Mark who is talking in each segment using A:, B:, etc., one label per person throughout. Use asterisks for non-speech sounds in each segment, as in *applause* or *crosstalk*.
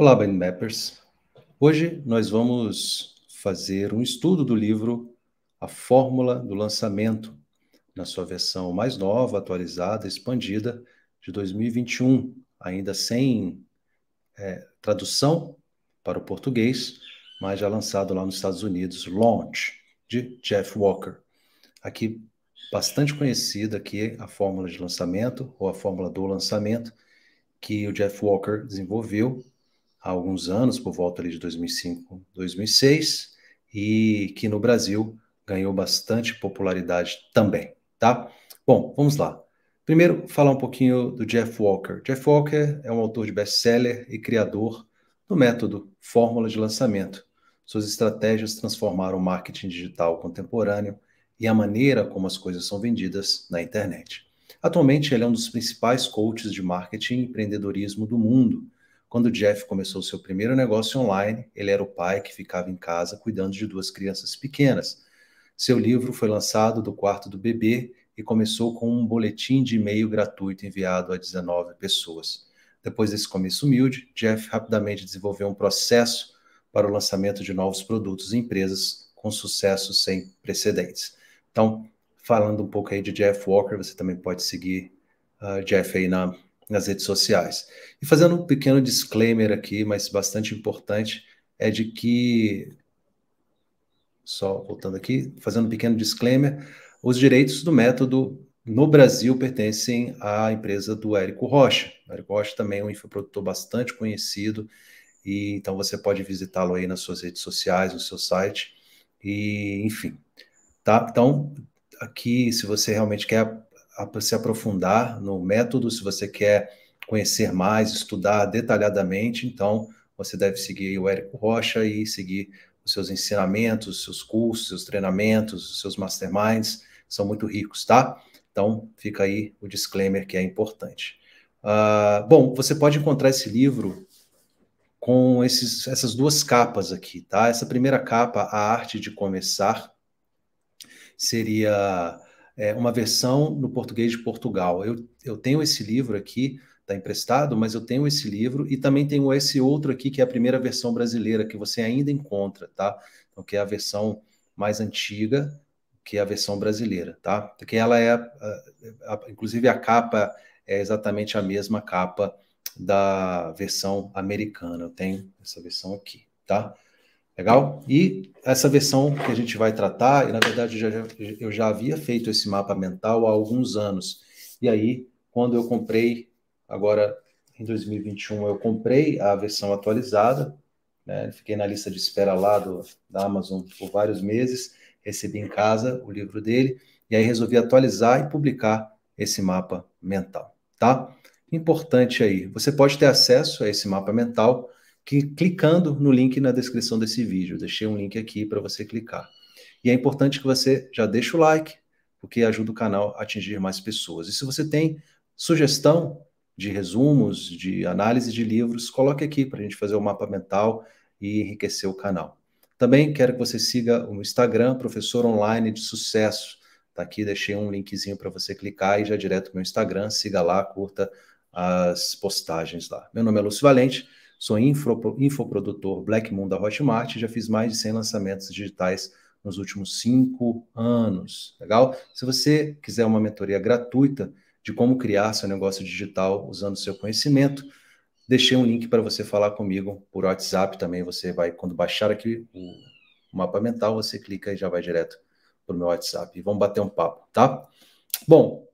A: Olá, Mindmappers. Hoje nós vamos fazer um estudo do livro A Fórmula do Lançamento, na sua versão mais nova, atualizada, expandida, de 2021, ainda sem é, tradução para o português, mas já lançado lá nos Estados Unidos, Launch, de Jeff Walker. Aqui, bastante conhecida aqui, a fórmula de lançamento, ou a fórmula do lançamento, que o Jeff Walker desenvolveu há alguns anos, por volta ali de 2005, 2006, e que no Brasil ganhou bastante popularidade também, tá? Bom, vamos lá. Primeiro, falar um pouquinho do Jeff Walker. Jeff Walker é um autor de best-seller e criador do método Fórmula de Lançamento. Suas estratégias transformaram o marketing digital contemporâneo e a maneira como as coisas são vendidas na internet. Atualmente, ele é um dos principais coaches de marketing e empreendedorismo do mundo quando o Jeff começou seu primeiro negócio online, ele era o pai que ficava em casa cuidando de duas crianças pequenas. Seu livro foi lançado do quarto do bebê e começou com um boletim de e-mail gratuito enviado a 19 pessoas. Depois desse começo humilde, Jeff rapidamente desenvolveu um processo para o lançamento de novos produtos e empresas com sucesso sem precedentes. Então, falando um pouco aí de Jeff Walker, você também pode seguir uh, Jeff aí na nas redes sociais. E fazendo um pequeno disclaimer aqui, mas bastante importante, é de que. Só voltando aqui, fazendo um pequeno disclaimer, os direitos do método no Brasil pertencem à empresa do Érico Rocha. O Érico Rocha também é um infoprodutor bastante conhecido, e então você pode visitá-lo aí nas suas redes sociais, no seu site, e enfim. Tá? Então, aqui, se você realmente quer se aprofundar no método, se você quer conhecer mais, estudar detalhadamente, então você deve seguir o Érico Rocha e seguir os seus ensinamentos, os seus cursos, os seus treinamentos, os seus masterminds, são muito ricos, tá? Então fica aí o disclaimer que é importante. Uh, bom, você pode encontrar esse livro com esses, essas duas capas aqui, tá? Essa primeira capa, a arte de começar, seria é, uma versão no português de Portugal. Eu, eu tenho esse livro aqui, está emprestado, mas eu tenho esse livro e também tenho esse outro aqui, que é a primeira versão brasileira, que você ainda encontra, tá? Então, que é a versão mais antiga, que é a versão brasileira, tá? Porque ela é, inclusive a capa é exatamente a mesma capa da versão americana. Eu tenho essa versão aqui, tá? Legal? E essa versão que a gente vai tratar, e na verdade eu já, eu já havia feito esse mapa mental há alguns anos. E aí, quando eu comprei, agora em 2021, eu comprei a versão atualizada, né? fiquei na lista de espera lá do, da Amazon por vários meses, recebi em casa o livro dele, e aí resolvi atualizar e publicar esse mapa mental, tá? Importante aí, você pode ter acesso a esse mapa mental que, clicando no link na descrição desse vídeo. Eu deixei um link aqui para você clicar. E é importante que você já deixe o like, porque ajuda o canal a atingir mais pessoas. E se você tem sugestão de resumos, de análise de livros, coloque aqui para a gente fazer o um mapa mental e enriquecer o canal. Também quero que você siga o Instagram, Professor Online de Sucesso. Tá aqui, deixei um linkzinho para você clicar e já direto para o meu Instagram. Siga lá, curta as postagens lá. Meu nome é Lúcio Valente. Sou infro, infoprodutor Black Moon da Hotmart e já fiz mais de 100 lançamentos digitais nos últimos cinco anos. Legal? Se você quiser uma mentoria gratuita de como criar seu negócio digital usando seu conhecimento, deixei um link para você falar comigo por WhatsApp também. Você vai, quando baixar aqui o mapa mental, você clica e já vai direto para o meu WhatsApp. E vamos bater um papo, tá? Bom,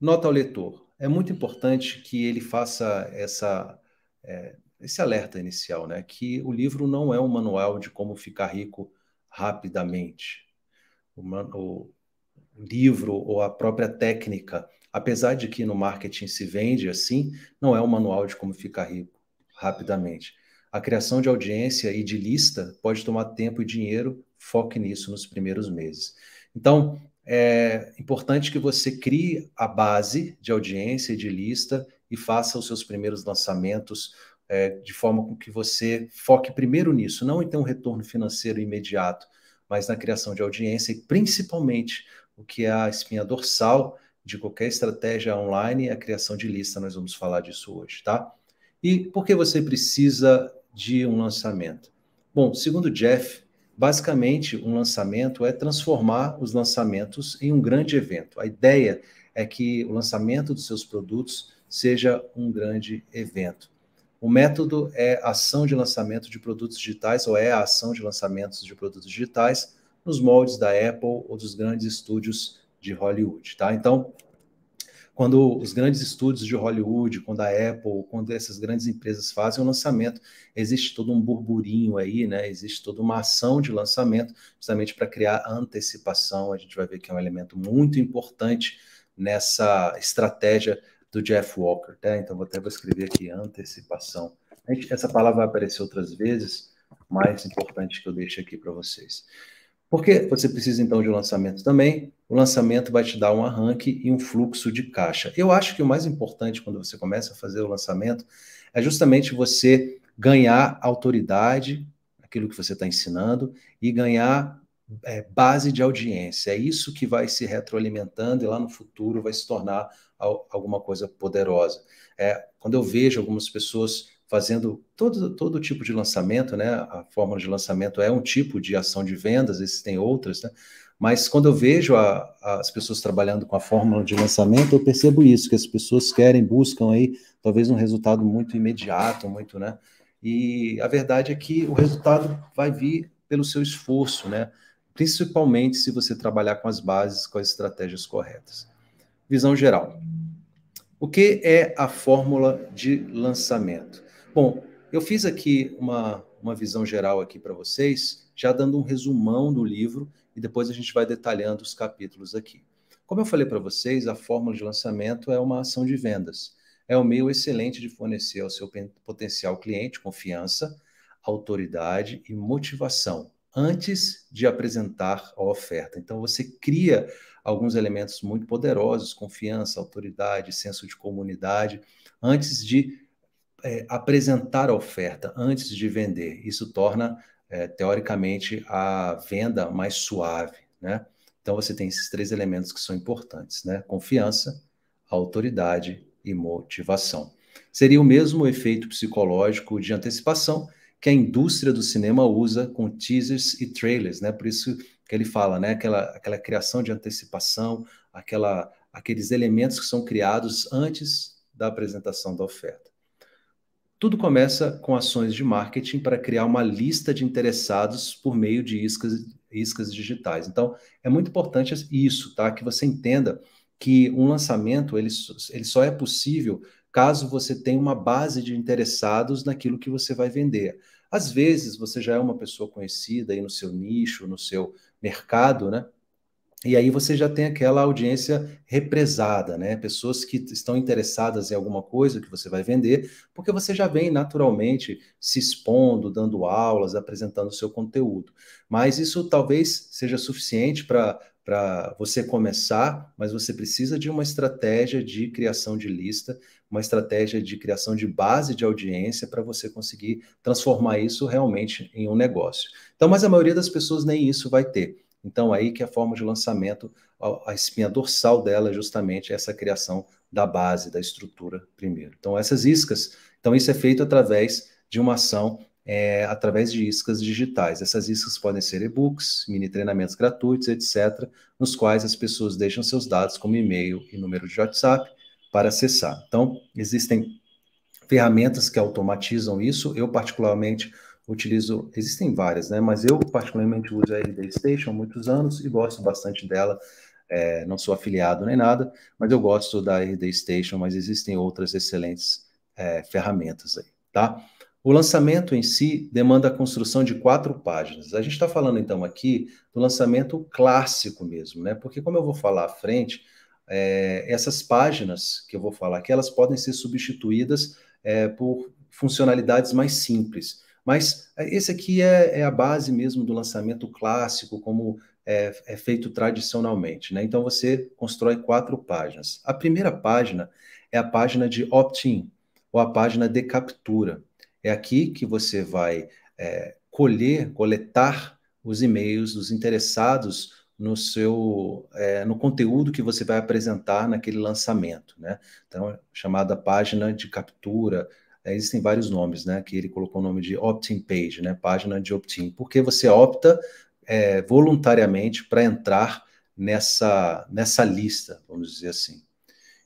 A: nota ao leitor. É muito importante que ele faça essa. É, esse alerta inicial, né? Que o livro não é um manual de como ficar rico rapidamente. O, man, o, livro ou a própria técnica, apesar de que no marketing se vende assim, não é um manual de como ficar rico rapidamente. A criação de audiência e de lista pode tomar tempo e dinheiro, foque nisso nos primeiros meses. Então, é importante que você crie a base de audiência e de lista e faça os seus primeiros lançamentos é, de forma com que você foque primeiro nisso, não em ter um retorno financeiro imediato, mas na criação de audiência e principalmente o que é a espinha dorsal de qualquer estratégia online, é a criação de lista, nós vamos falar disso hoje, tá? E por que você precisa de um lançamento? Bom, segundo Jeff, basicamente um lançamento é transformar os lançamentos em um grande evento. A ideia é que o lançamento dos seus produtos seja um grande evento. O método é ação de lançamento de produtos digitais, ou é a ação de lançamentos de produtos digitais, nos moldes da Apple ou dos grandes estúdios de Hollywood, tá? Então, quando os grandes estúdios de Hollywood, quando a Apple, quando essas grandes empresas fazem o lançamento, existe todo um burburinho aí, né? Existe toda uma ação de lançamento, justamente para criar antecipação. A gente vai ver que é um elemento muito importante nessa estratégia do Jeff Walker, tá? Então vou até vou escrever aqui antecipação. Gente, essa palavra vai aparecer outras vezes, mais importante que eu deixo aqui para vocês. Porque você precisa então de um lançamento também. O lançamento vai te dar um arranque e um fluxo de caixa. Eu acho que o mais importante quando você começa a fazer o lançamento é justamente você ganhar autoridade, aquilo que você está ensinando, e ganhar é, base de audiência. É isso que vai se retroalimentando e lá no futuro vai se tornar alguma coisa poderosa. É, quando eu vejo algumas pessoas fazendo todo, todo tipo de lançamento, né? A fórmula de lançamento é um tipo de ação de vendas, existem outras, né? Mas quando eu vejo a, as pessoas trabalhando com a fórmula de lançamento, eu percebo isso, que as pessoas querem, buscam aí, talvez um resultado muito imediato, muito, né? E a verdade é que o resultado vai vir pelo seu esforço, né? Principalmente se você trabalhar com as bases, com as estratégias corretas visão geral. O que é a fórmula de lançamento? Bom, eu fiz aqui uma, uma visão geral aqui para vocês, já dando um resumão do livro e depois a gente vai detalhando os capítulos aqui. Como eu falei para vocês, a fórmula de lançamento é uma ação de vendas. É um meio excelente de fornecer ao seu potencial cliente confiança, autoridade e motivação antes de apresentar a oferta. Então você cria alguns elementos muito poderosos, confiança, autoridade, senso de comunidade, antes de é, apresentar a oferta, antes de vender. Isso torna, é, teoricamente, a venda mais suave, né? Então você tem esses três elementos que são importantes, né? Confiança, autoridade e motivação. Seria o mesmo efeito psicológico de antecipação que a indústria do cinema usa com teasers e trailers, né? Por isso que ele fala, né? Aquela, aquela criação de antecipação, aquela, aqueles elementos que são criados antes da apresentação da oferta. Tudo começa com ações de marketing para criar uma lista de interessados por meio de iscas, iscas digitais. Então, é muito importante isso, tá? Que você entenda que um lançamento ele, ele só é possível caso você tenha uma base de interessados naquilo que você vai vender. Às vezes você já é uma pessoa conhecida aí no seu nicho, no seu mercado, né? E aí você já tem aquela audiência represada, né? Pessoas que estão interessadas em alguma coisa que você vai vender, porque você já vem naturalmente se expondo, dando aulas, apresentando o seu conteúdo. Mas isso talvez seja suficiente para para você começar, mas você precisa de uma estratégia de criação de lista uma estratégia de criação de base de audiência para você conseguir transformar isso realmente em um negócio. Então, mas a maioria das pessoas nem isso vai ter. Então, aí que é a forma de lançamento, a, espinha dorsal dela é justamente essa criação da base, da estrutura primeiro. Então, essas iscas, então isso é feito através de uma ação, é, através de iscas digitais. Essas iscas podem ser e-books, mini treinamentos gratuitos, etc., nos quais as pessoas deixam seus dados como e-mail e número de WhatsApp para acessar. Então, existem ferramentas que automatizam isso. Eu, particularmente, utilizo, existem várias, né? Mas eu, particularmente, uso a RD Station há muitos anos e gosto bastante dela. É, não sou afiliado nem nada, mas eu gosto da RD Station, mas existem outras excelentes é, ferramentas aí, tá? O lançamento em si demanda a construção de quatro páginas. A gente está falando então aqui do lançamento clássico mesmo, né? Porque como eu vou falar à frente, é, essas páginas que eu vou falar que elas podem ser substituídas é, por funcionalidades mais simples. Mas é, esse aqui é, é a base mesmo do lançamento clássico, como é, é, feito tradicionalmente. Né? Então você constrói quatro páginas. A primeira página é a página de opt-in, ou a página de captura. É aqui que você vai é, colher, coletar os e-mails dos interessados no seu é, no conteúdo que você vai apresentar naquele lançamento, né? Então, chamada página de captura, é, existem vários nomes, né? Que ele colocou o nome de opt-in page, né? Página de opt-in, porque você opta é, voluntariamente para entrar nessa nessa lista, vamos dizer assim.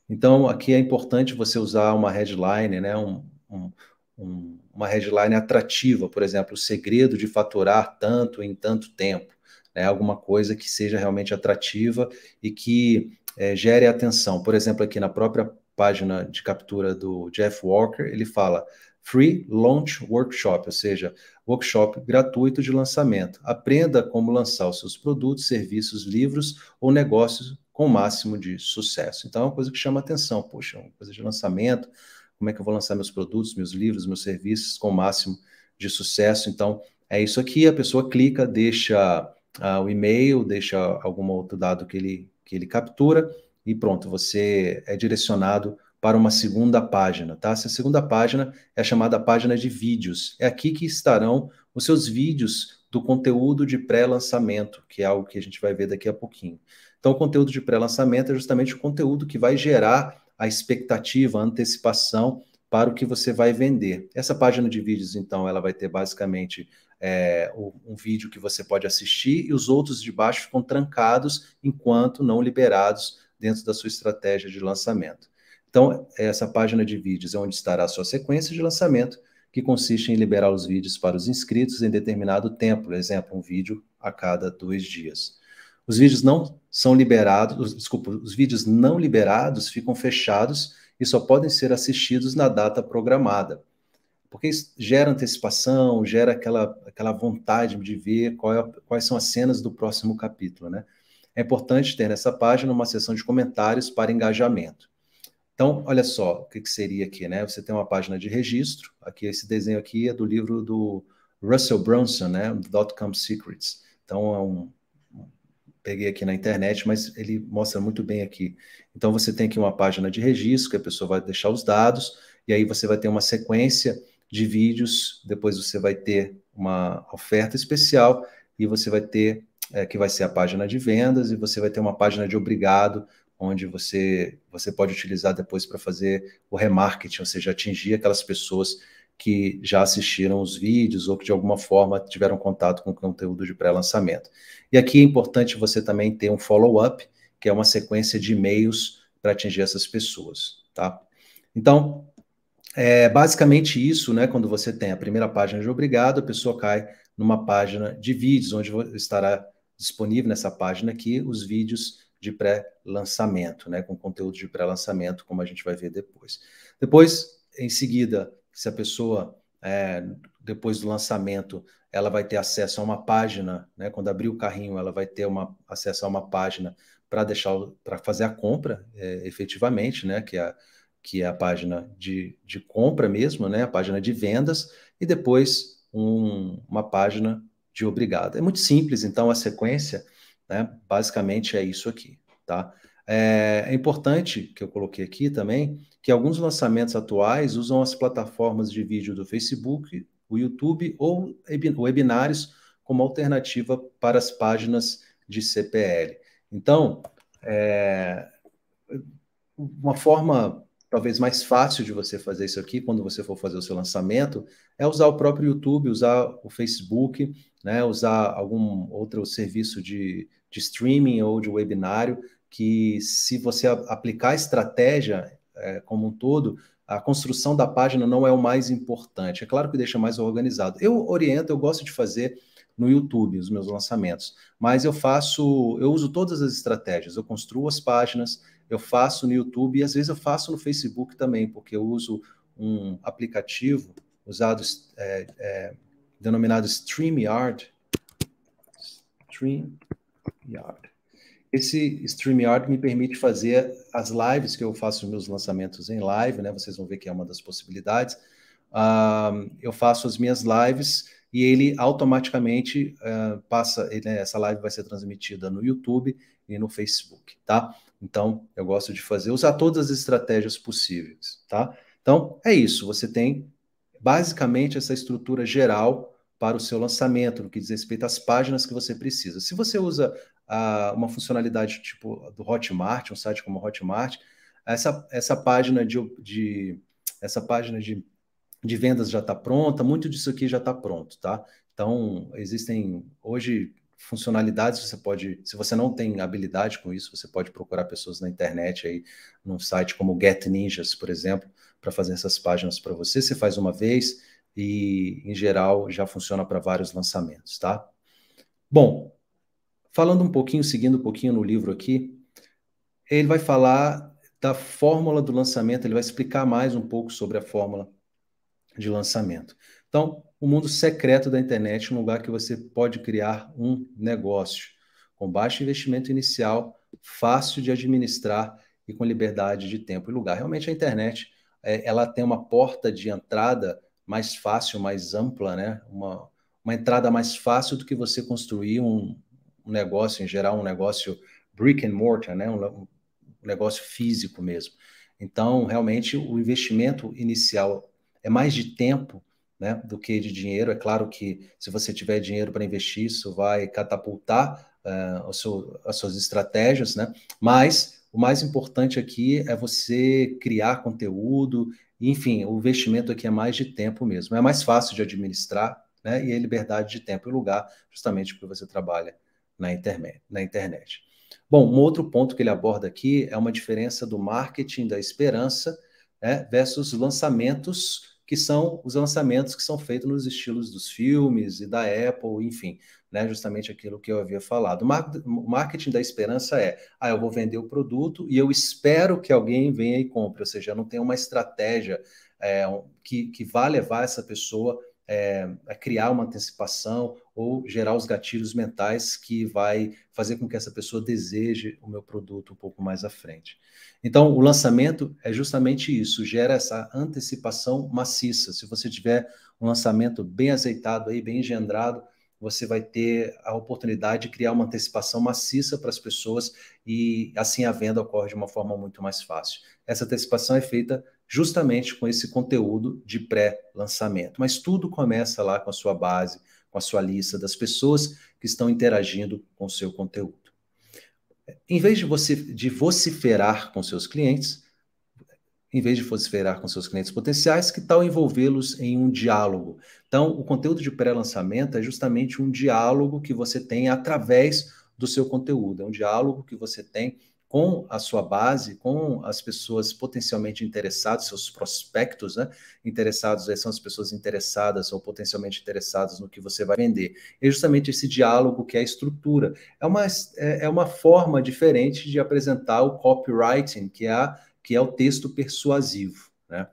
A: Então, aqui é importante você usar uma headline, né? Um, um, um, uma headline atrativa, por exemplo, o segredo de faturar tanto em tanto tempo né, alguma coisa que seja realmente atrativa e que é, gere atenção. Por exemplo, aqui na própria página de captura do Jeff Walker, ele fala Free Launch Workshop, ou seja, workshop gratuito de lançamento. Aprenda como lançar os seus produtos, serviços, livros ou negócios com o máximo de sucesso. Então é uma coisa que chama atenção, poxa, uma coisa de lançamento, como é que eu vou lançar meus produtos, meus livros, meus serviços com o máximo de sucesso. Então é isso aqui, a pessoa clica, deixa ah, o e-mail, deixa algum outro dado que ele, que ele captura e pronto, você é direcionado para uma segunda página, tá? Essa segunda página é chamada página de vídeos. É aqui que estarão os seus vídeos do conteúdo de pré-lançamento, que é algo que a gente vai ver daqui a pouquinho. Então, o conteúdo de pré-lançamento é justamente o conteúdo que vai gerar a expectativa, a antecipação para o que você vai vender. Essa página de vídeos, então, ela vai ter basicamente é, um vídeo que você pode assistir e os outros de baixo ficam trancados enquanto não liberados dentro da sua estratégia de lançamento. Então, essa página de vídeos é onde estará a sua sequência de lançamento, que consiste em liberar os vídeos para os inscritos em determinado tempo, por exemplo, um vídeo a cada dois dias. Os vídeos não são liberados, desculpa, os vídeos não liberados ficam fechados e só podem ser assistidos na data programada porque isso gera antecipação, gera aquela, aquela vontade de ver é, quais são as cenas do próximo capítulo, né? É importante ter nessa página uma seção de comentários para engajamento. Então, olha só o que, que seria aqui, né? Você tem uma página de registro, aqui esse desenho aqui é do livro do Russell Brunson, né? Dotcom Secrets. Então, é um, peguei aqui na internet, mas ele mostra muito bem aqui. Então você tem aqui uma página de registro que a pessoa vai deixar os dados e aí você vai ter uma sequência de vídeos. Depois você vai ter uma oferta especial e você vai ter é, que vai ser a página de vendas e você vai ter uma página de obrigado onde você você pode utilizar depois para fazer o remarketing, ou seja, atingir aquelas pessoas que já assistiram os vídeos ou que de alguma forma tiveram contato com o conteúdo de pré-lançamento. E aqui é importante você também ter um follow-up, que é uma sequência de e-mails para atingir essas pessoas, tá? Então, é basicamente isso, né? Quando você tem a primeira página de obrigado, a pessoa cai numa página de vídeos, onde estará disponível nessa página aqui os vídeos de pré-lançamento, né? Com conteúdo de pré-lançamento, como a gente vai ver depois. Depois, em seguida, se a pessoa é, depois do lançamento, ela vai ter acesso a uma página, né? Quando abrir o carrinho, ela vai ter uma, acesso a uma página para deixar para fazer a compra é, efetivamente, né? Que é que é a página de, de compra mesmo, né? a página de vendas, e depois um, uma página de obrigado. É muito simples, então, a sequência, né? basicamente, é isso aqui. Tá? É, é importante, que eu coloquei aqui também, que alguns lançamentos atuais usam as plataformas de vídeo do Facebook, o YouTube ou webinários como alternativa para as páginas de CPL. Então, é, uma forma talvez mais fácil de você fazer isso aqui quando você for fazer o seu lançamento é usar o próprio YouTube, usar o Facebook, né, usar algum outro serviço de, de streaming ou de webinário, que se você aplicar a estratégia é, como um todo, a construção da página não é o mais importante. É claro que deixa mais organizado. Eu oriento, eu gosto de fazer no YouTube os meus lançamentos, mas eu faço, eu uso todas as estratégias, eu construo as páginas, eu faço no YouTube e às vezes eu faço no Facebook também, porque eu uso um aplicativo usado é, é, denominado StreamYard. StreamYard. Esse StreamYard me permite fazer as lives que eu faço meus lançamentos em live, né? Vocês vão ver que é uma das possibilidades. Ah, eu faço as minhas lives e ele automaticamente uh, passa, ele, né, essa live vai ser transmitida no YouTube e no Facebook, tá? Então, eu gosto de fazer, usar todas as estratégias possíveis, tá? Então, é isso, você tem basicamente essa estrutura geral para o seu lançamento, no que diz respeito às páginas que você precisa. Se você usa uh, uma funcionalidade tipo do Hotmart, um site como o Hotmart, essa, essa página de, de essa página de de vendas já está pronta, muito disso aqui já está pronto, tá? Então, existem hoje funcionalidades você pode, se você não tem habilidade com isso, você pode procurar pessoas na internet aí, num site como Get Ninjas, por exemplo, para fazer essas páginas para você. Você faz uma vez e, em geral, já funciona para vários lançamentos, tá? Bom, falando um pouquinho, seguindo um pouquinho no livro aqui, ele vai falar da fórmula do lançamento, ele vai explicar mais um pouco sobre a fórmula de lançamento. Então, o mundo secreto da internet, é um lugar que você pode criar um negócio com baixo investimento inicial, fácil de administrar e com liberdade de tempo e lugar. Realmente a internet, é, ela tem uma porta de entrada mais fácil, mais ampla, né? Uma, uma entrada mais fácil do que você construir um, um negócio, em geral, um negócio brick and mortar, né? Um, um negócio físico mesmo. Então, realmente, o investimento inicial é mais de tempo né, do que de dinheiro. É claro que se você tiver dinheiro para investir, isso vai catapultar uh, seu, as suas estratégias, né? mas o mais importante aqui é você criar conteúdo, enfim, o investimento aqui é mais de tempo mesmo, é mais fácil de administrar né? e a é liberdade de tempo e lugar, justamente porque você trabalha na internet. Na internet. Bom, um outro ponto que ele aborda aqui é uma diferença do marketing da esperança né, versus lançamentos que são os lançamentos que são feitos nos estilos dos filmes e da Apple, enfim, né, justamente aquilo que eu havia falado. O marketing da esperança é, ah, eu vou vender o produto e eu espero que alguém venha e compre, ou seja, não tem uma estratégia é, que, que vá levar essa pessoa é, a é criar uma antecipação ou gerar os gatilhos mentais que vai fazer com que essa pessoa deseje o meu produto um pouco mais à frente. Então, o lançamento é justamente isso, gera essa antecipação maciça. Se você tiver um lançamento bem azeitado aí, bem engendrado, você vai ter a oportunidade de criar uma antecipação maciça para as pessoas e assim a venda ocorre de uma forma muito mais fácil. Essa antecipação é feita justamente com esse conteúdo de pré-lançamento. Mas tudo começa lá com a sua base, com a sua lista das pessoas que estão interagindo com o seu conteúdo. Em vez de você de vociferar com seus clientes, em vez de vociferar com seus clientes potenciais, que tal envolvê-los em um diálogo? Então, o conteúdo de pré-lançamento é justamente um diálogo que você tem através do seu conteúdo, é um diálogo que você tem com a sua base, com as pessoas potencialmente interessadas, seus prospectos, né? Interessados, eh, são as pessoas interessadas ou potencialmente interessadas no que você vai vender. É justamente esse diálogo que é a estrutura. É uma, é, é uma forma diferente de apresentar o copywriting, que é, a, que é o texto persuasivo, né?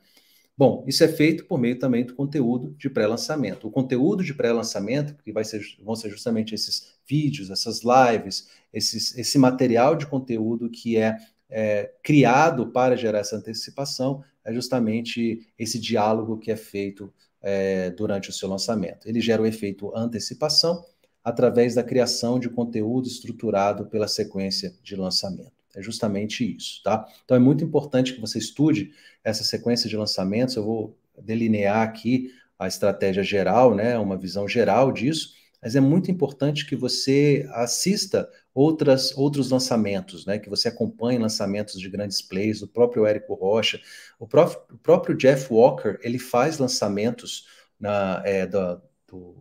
A: Bom, isso é feito por meio também do conteúdo de pré-lançamento. O conteúdo de pré-lançamento, que vai ser, vão ser justamente esses vídeos, essas lives, esses, esse material de conteúdo que é, é criado para gerar essa antecipação, é justamente esse diálogo que é feito é, durante o seu lançamento. Ele gera o efeito antecipação através da criação de conteúdo estruturado pela sequência de lançamento. É justamente isso, tá? Então é muito importante que você estude essa sequência de lançamentos. Eu vou delinear aqui a estratégia geral, né, uma visão geral disso, mas é muito importante que você assista outras, outros lançamentos, né? Que você acompanhe lançamentos de grandes plays, o próprio Érico Rocha, o, prof, o, próprio Jeff Walker, ele faz lançamentos na, é, da, do,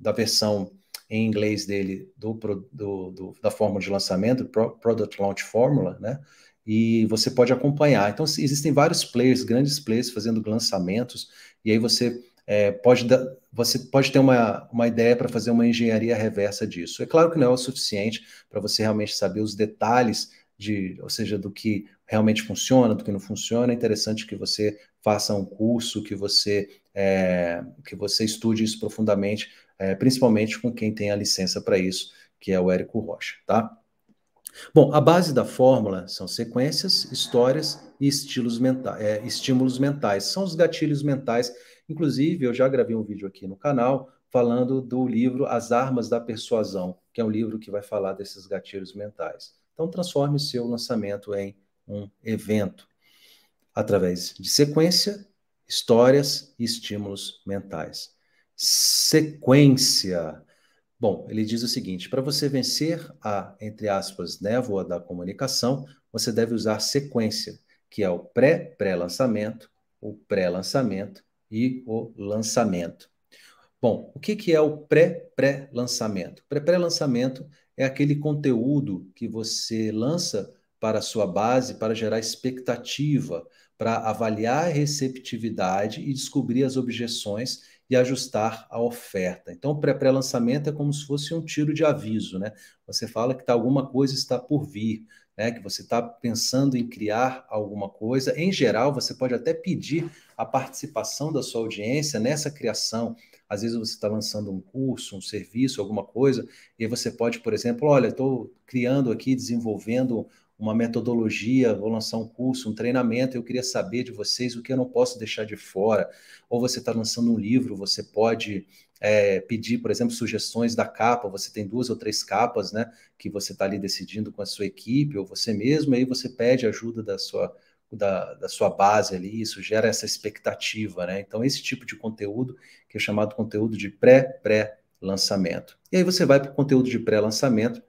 A: da versão em inglês dele do, do, do, da fórmula de lançamento, Product Launch Formula, né? E você pode acompanhar. Então, existem vários players, grandes players, fazendo lançamentos, e aí você é, pode, dar, você pode ter uma, uma ideia para fazer uma engenharia reversa disso. É claro que não é o suficiente para você realmente saber os detalhes de, ou seja, do que realmente funciona, do que não funciona. É interessante que você faça um curso, que você é, que você estude isso profundamente é, principalmente com quem tem a licença para isso, que é o Érico Rocha, tá? Bom, a base da fórmula são sequências, histórias e estilos menta é, estímulos mentais. São os gatilhos mentais. Inclusive, eu já gravei um vídeo aqui no canal falando do livro As Armas da Persuasão, que é um livro que vai falar desses gatilhos mentais. Então, transforme seu lançamento em um evento através de sequência, histórias e estímulos mentais sequência. Bom, ele diz o seguinte: para você vencer a, entre aspas, névoa da comunicação, você deve usar sequência, que é o pré-pré-lançamento, o pré-lançamento e o lançamento. Bom, o que, que é o pré-pré-lançamento? Pré-pré-lançamento é aquele conteúdo que você lança para a sua base para gerar expectativa, para avaliar a receptividade e descobrir as objeções e ajustar a oferta. Então, o pré-lançamento é como se fosse um tiro de aviso, né? Você fala que tá, alguma coisa está por vir, né? Que você está pensando em criar alguma coisa. Em geral, você pode até pedir a participação da sua audiência nessa criação. Às vezes você está lançando um curso, um serviço, alguma coisa, e você pode, por exemplo, olha, estou criando aqui, desenvolvendo uma metodologia, vou lançar um curso, um treinamento, eu queria saber de vocês o que eu não posso deixar de fora. Ou você está lançando um livro, você pode é, pedir, por exemplo, sugestões da capa, você tem duas ou três capas, né, que você está ali decidindo com a sua equipe ou você mesmo, aí você pede ajuda da sua da, da, sua base ali, isso gera essa expectativa, né? Então, esse tipo de conteúdo, que é chamado conteúdo de pré-pré-lançamento. E aí você vai para o conteúdo de pré-lançamento,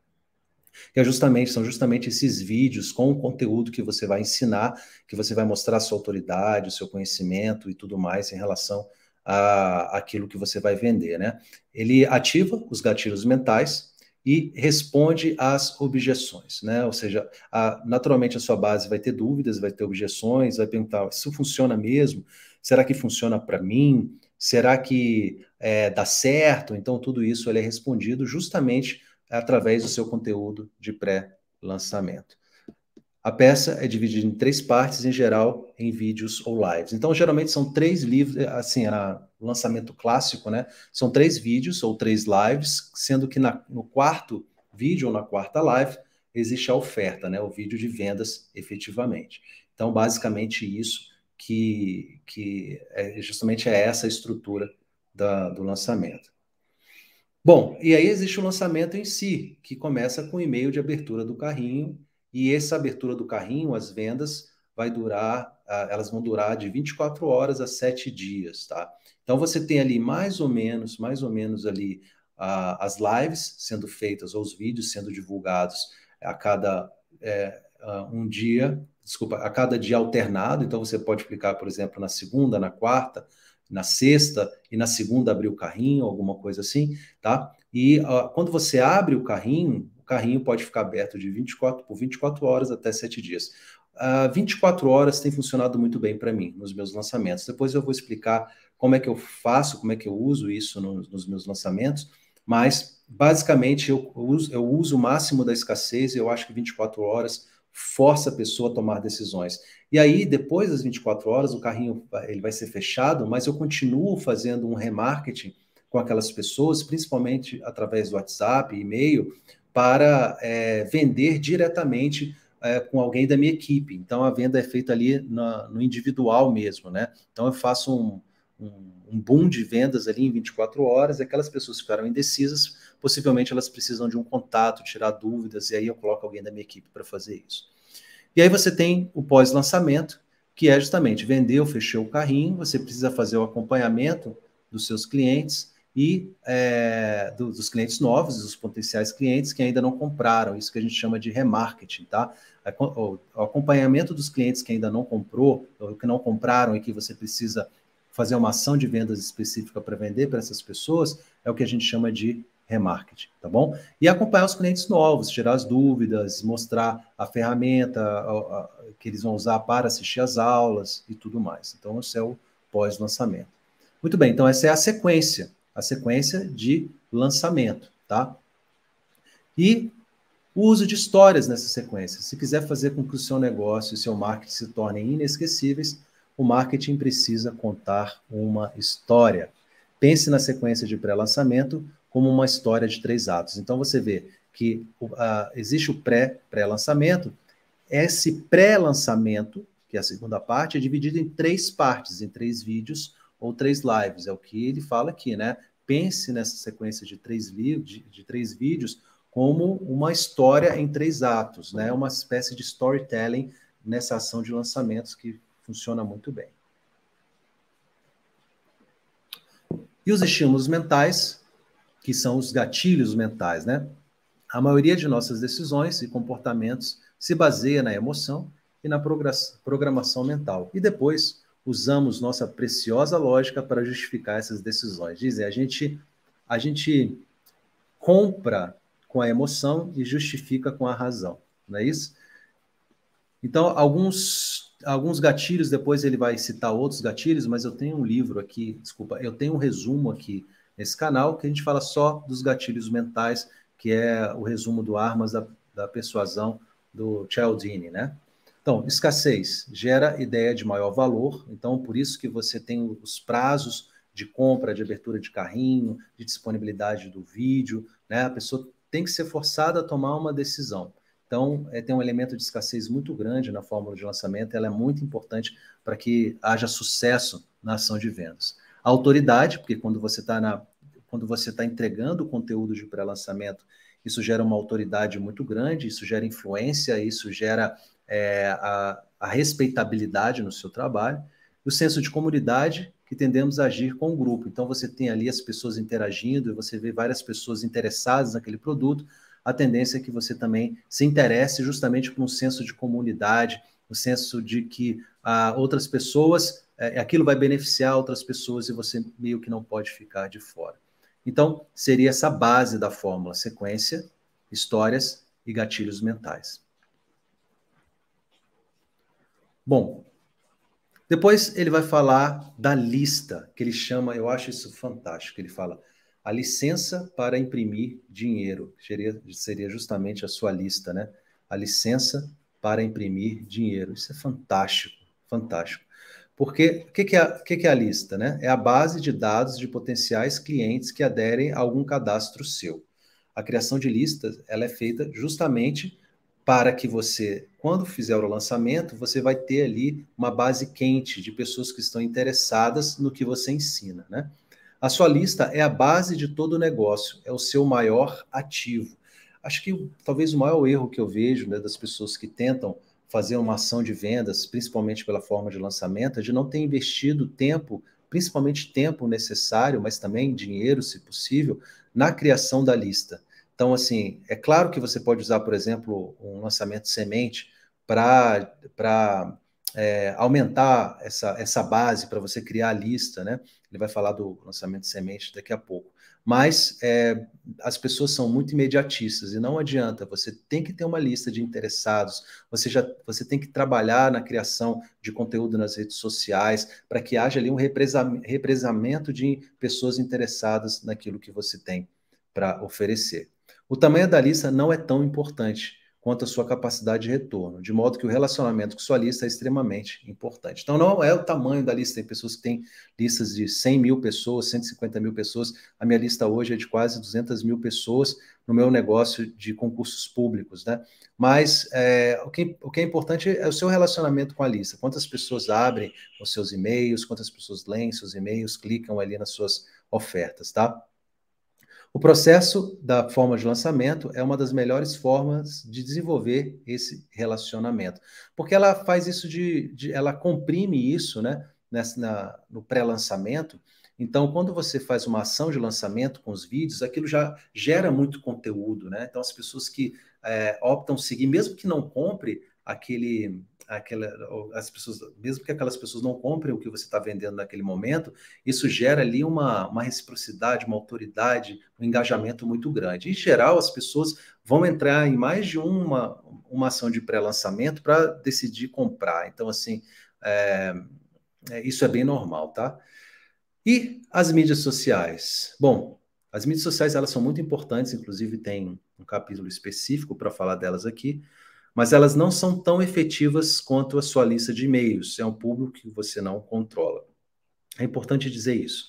A: que é justamente, são justamente esses vídeos com o conteúdo que você vai ensinar, que você vai mostrar a sua autoridade, o seu conhecimento e tudo mais em relação a aquilo que você vai vender, né? Ele ativa os gatilhos mentais e responde às objeções, né? Ou seja, a, naturalmente a sua base vai ter dúvidas, vai ter objeções, vai perguntar isso funciona mesmo? Será que funciona para mim? Será que é, dá certo? Então tudo isso ele é respondido justamente através do seu conteúdo de pré-lançamento. A peça é dividida em três partes, em geral, em vídeos ou lives. Então, geralmente são três livros, assim, era o lançamento clássico, né? São três vídeos ou três lives, sendo que na, no quarto vídeo ou na quarta live existe a oferta, né? O vídeo de vendas efetivamente. Então, basicamente, isso que, que é, justamente é essa a estrutura da, do lançamento. Bom, e aí existe o lançamento em si, que começa com o e-mail de abertura do carrinho, e essa abertura do carrinho, as vendas, vai durar, ah, elas vão durar de 24 horas a 7 dias, tá? Então você tem ali mais ou menos, mais ou menos ali uh, as lives sendo feitas, ou os vídeos sendo divulgados a cada é, uh, um dia, desculpa, a cada dia alternado, então você pode clicar, por exemplo, na segunda, na quarta, na sexta e na segunda abrir o carrinho, alguma coisa assim, tá? E uh, quando você abre o carrinho, o carrinho pode ficar aberto de 24 por 24 horas até 7 dias. Uh, ah, 24 horas tem funcionado muito bem para mim nos meus lançamentos. Depois eu vou explicar como é que eu faço, como é que eu uso isso no, nos meus lançamentos, mas basicamente eu uso, eu uso o máximo da escassez, e eu acho que 24 horas força a pessoa a tomar decisões. E aí, depois das 24 horas, o carrinho ele vai ser fechado, mas eu continuo fazendo um remarketing com aquelas pessoas, principalmente através do WhatsApp, e-mail, para é, vender diretamente é, com alguém da minha equipe. Então, a venda é feita ali na, no individual mesmo, né? Então, eu faço um, um um boom de vendas ali em 24 horas, e aquelas pessoas ficaram indecisas, possivelmente elas precisam de um contato, tirar dúvidas, e aí eu coloco alguém da minha equipe para fazer isso. E aí você tem o pós-lançamento, que é justamente vendeu, fechou o carrinho, você precisa fazer o acompanhamento dos seus clientes e é, do, dos clientes novos, dos potenciais clientes que ainda não compraram, isso que a gente chama de remarketing, tá? É o, acompanhamento dos clientes que ainda não comprou, ou que não compraram e que você precisa fazer uma ação de vendas específica para vender para essas pessoas, é o que a gente chama de remarketing, tá bom? E acompanhar os clientes novos, tirar as dúvidas, mostrar a ferramenta que eles vão usar para assistir às aulas e tudo mais. Então, esse é o pós-lançamento. Muito bem, então essa é a sequência, a sequência de lançamento, tá? E o uso de histórias nessa sequência. Se quiser fazer com que o seu negócio e o seu marketing se tornem inesquecíveis, o marketing precisa contar uma história. Pense na sequência de pré-lançamento como uma história de três atos. Então você vê que uh, existe o pré-pré-lançamento. Esse pré-lançamento, que é a segunda parte, é dividido em três partes, em três vídeos ou três lives. É o que ele fala aqui, né? Pense nessa sequência de três, de, de três vídeos como uma história em três atos, né? Uma espécie de storytelling nessa ação de lançamentos que Funciona muito bem. E os estímulos mentais, que são os gatilhos mentais, né? A maioria de nossas decisões e comportamentos se baseia na emoção e na programação mental. E depois usamos nossa preciosa lógica para justificar essas decisões. Dizem, é, a gente a gente compra com a emoção e justifica com a razão, não é isso? Então, alguns, alguns gatilhos, depois ele vai citar outros gatilhos, mas eu tenho um livro aqui, desculpa, eu tenho um resumo aqui nesse canal que a gente fala só dos gatilhos mentais, que é o resumo do Armas da, da Persuasão do Cialdini, né? Então, escassez gera ideia de maior valor, então por isso que você tem os prazos de compra, de abertura de carrinho, de disponibilidade do vídeo, né? A pessoa tem que ser forçada a tomar uma decisão. Então, é, tem um elemento de escassez muito grande na fórmula de lançamento, ela é muito importante para que haja sucesso na ação de vendas. A autoridade, porque quando você está tá entregando o conteúdo de pré-lançamento, isso gera uma autoridade muito grande, isso gera influência, isso gera é, a, a respeitabilidade no seu trabalho, o senso de comunidade, que tendemos a agir com o grupo. Então, você tem ali as pessoas interagindo, você vê várias pessoas interessadas naquele produto, a tendência é que você também se interesse justamente por um senso de comunidade, o um senso de que ah, outras pessoas, é, aquilo vai beneficiar outras pessoas e você meio que não pode ficar de fora. Então, seria essa base da fórmula: sequência, histórias e gatilhos mentais. Bom, depois ele vai falar da lista, que ele chama, eu acho isso fantástico, ele fala a licença para imprimir dinheiro. Seria, seria justamente a sua lista, né? A licença para imprimir dinheiro. Isso é fantástico, fantástico. Porque o que, que, é, que, que é a lista? Né? É a base de dados de potenciais clientes que aderem a algum cadastro seu. A criação de listas ela é feita justamente para que você, quando fizer o lançamento, você vai ter ali uma base quente de pessoas que estão interessadas no que você ensina. Né? A sua lista é a base de todo o negócio, é o seu maior ativo. Acho que talvez o maior erro que eu vejo né, das pessoas que tentam fazer uma ação de vendas, principalmente pela forma de lançamento, é de não ter investido tempo, principalmente tempo necessário, mas também dinheiro, se possível, na criação da lista. Então, assim, é claro que você pode usar, por exemplo, um lançamento semente para é, aumentar essa, essa base para você criar a lista, né? Ele vai falar do lançamento de semente daqui a pouco. Mas é, as pessoas são muito imediatistas e não adianta. Você tem que ter uma lista de interessados. Você já você tem que trabalhar na criação de conteúdo nas redes sociais para que haja ali um represamento de pessoas interessadas naquilo que você tem para oferecer. O tamanho da lista não é tão importante quanto à sua capacidade de retorno, de modo que o relacionamento com sua lista é extremamente importante. Então, não é o tamanho da lista, tem pessoas que têm listas de 100 mil pessoas, 150 mil pessoas, a minha lista hoje é de quase 200 mil pessoas no meu negócio de concursos públicos, né? Mas é, o, que, o que é importante é o seu relacionamento com a lista, quantas pessoas abrem os seus e-mails, quantas pessoas leem seus e-mails, clicam ali nas suas ofertas, tá? O processo da forma de lançamento é uma das melhores formas de desenvolver esse relacionamento, porque ela faz isso de, de ela comprime isso, né, nessa, na, no pré-lançamento. Então, quando você faz uma ação de lançamento com os vídeos, aquilo já gera muito conteúdo, né? Então, as pessoas que é, optam seguir, mesmo que não compre aquele aquela, as pessoas, mesmo que aquelas pessoas não comprem o que você está vendendo naquele momento, isso gera ali uma, uma reciprocidade, uma autoridade, um engajamento muito grande. Em geral, as pessoas vão entrar em mais de uma, uma ação de pré-lançamento para decidir comprar. Então, assim, é, isso é bem normal, tá? E as mídias sociais? Bom, as mídias sociais elas são muito importantes, inclusive tem um capítulo específico para falar delas aqui mas elas não são tão efetivas quanto a sua lista de e-mails. É um público que você não controla. É importante dizer isso.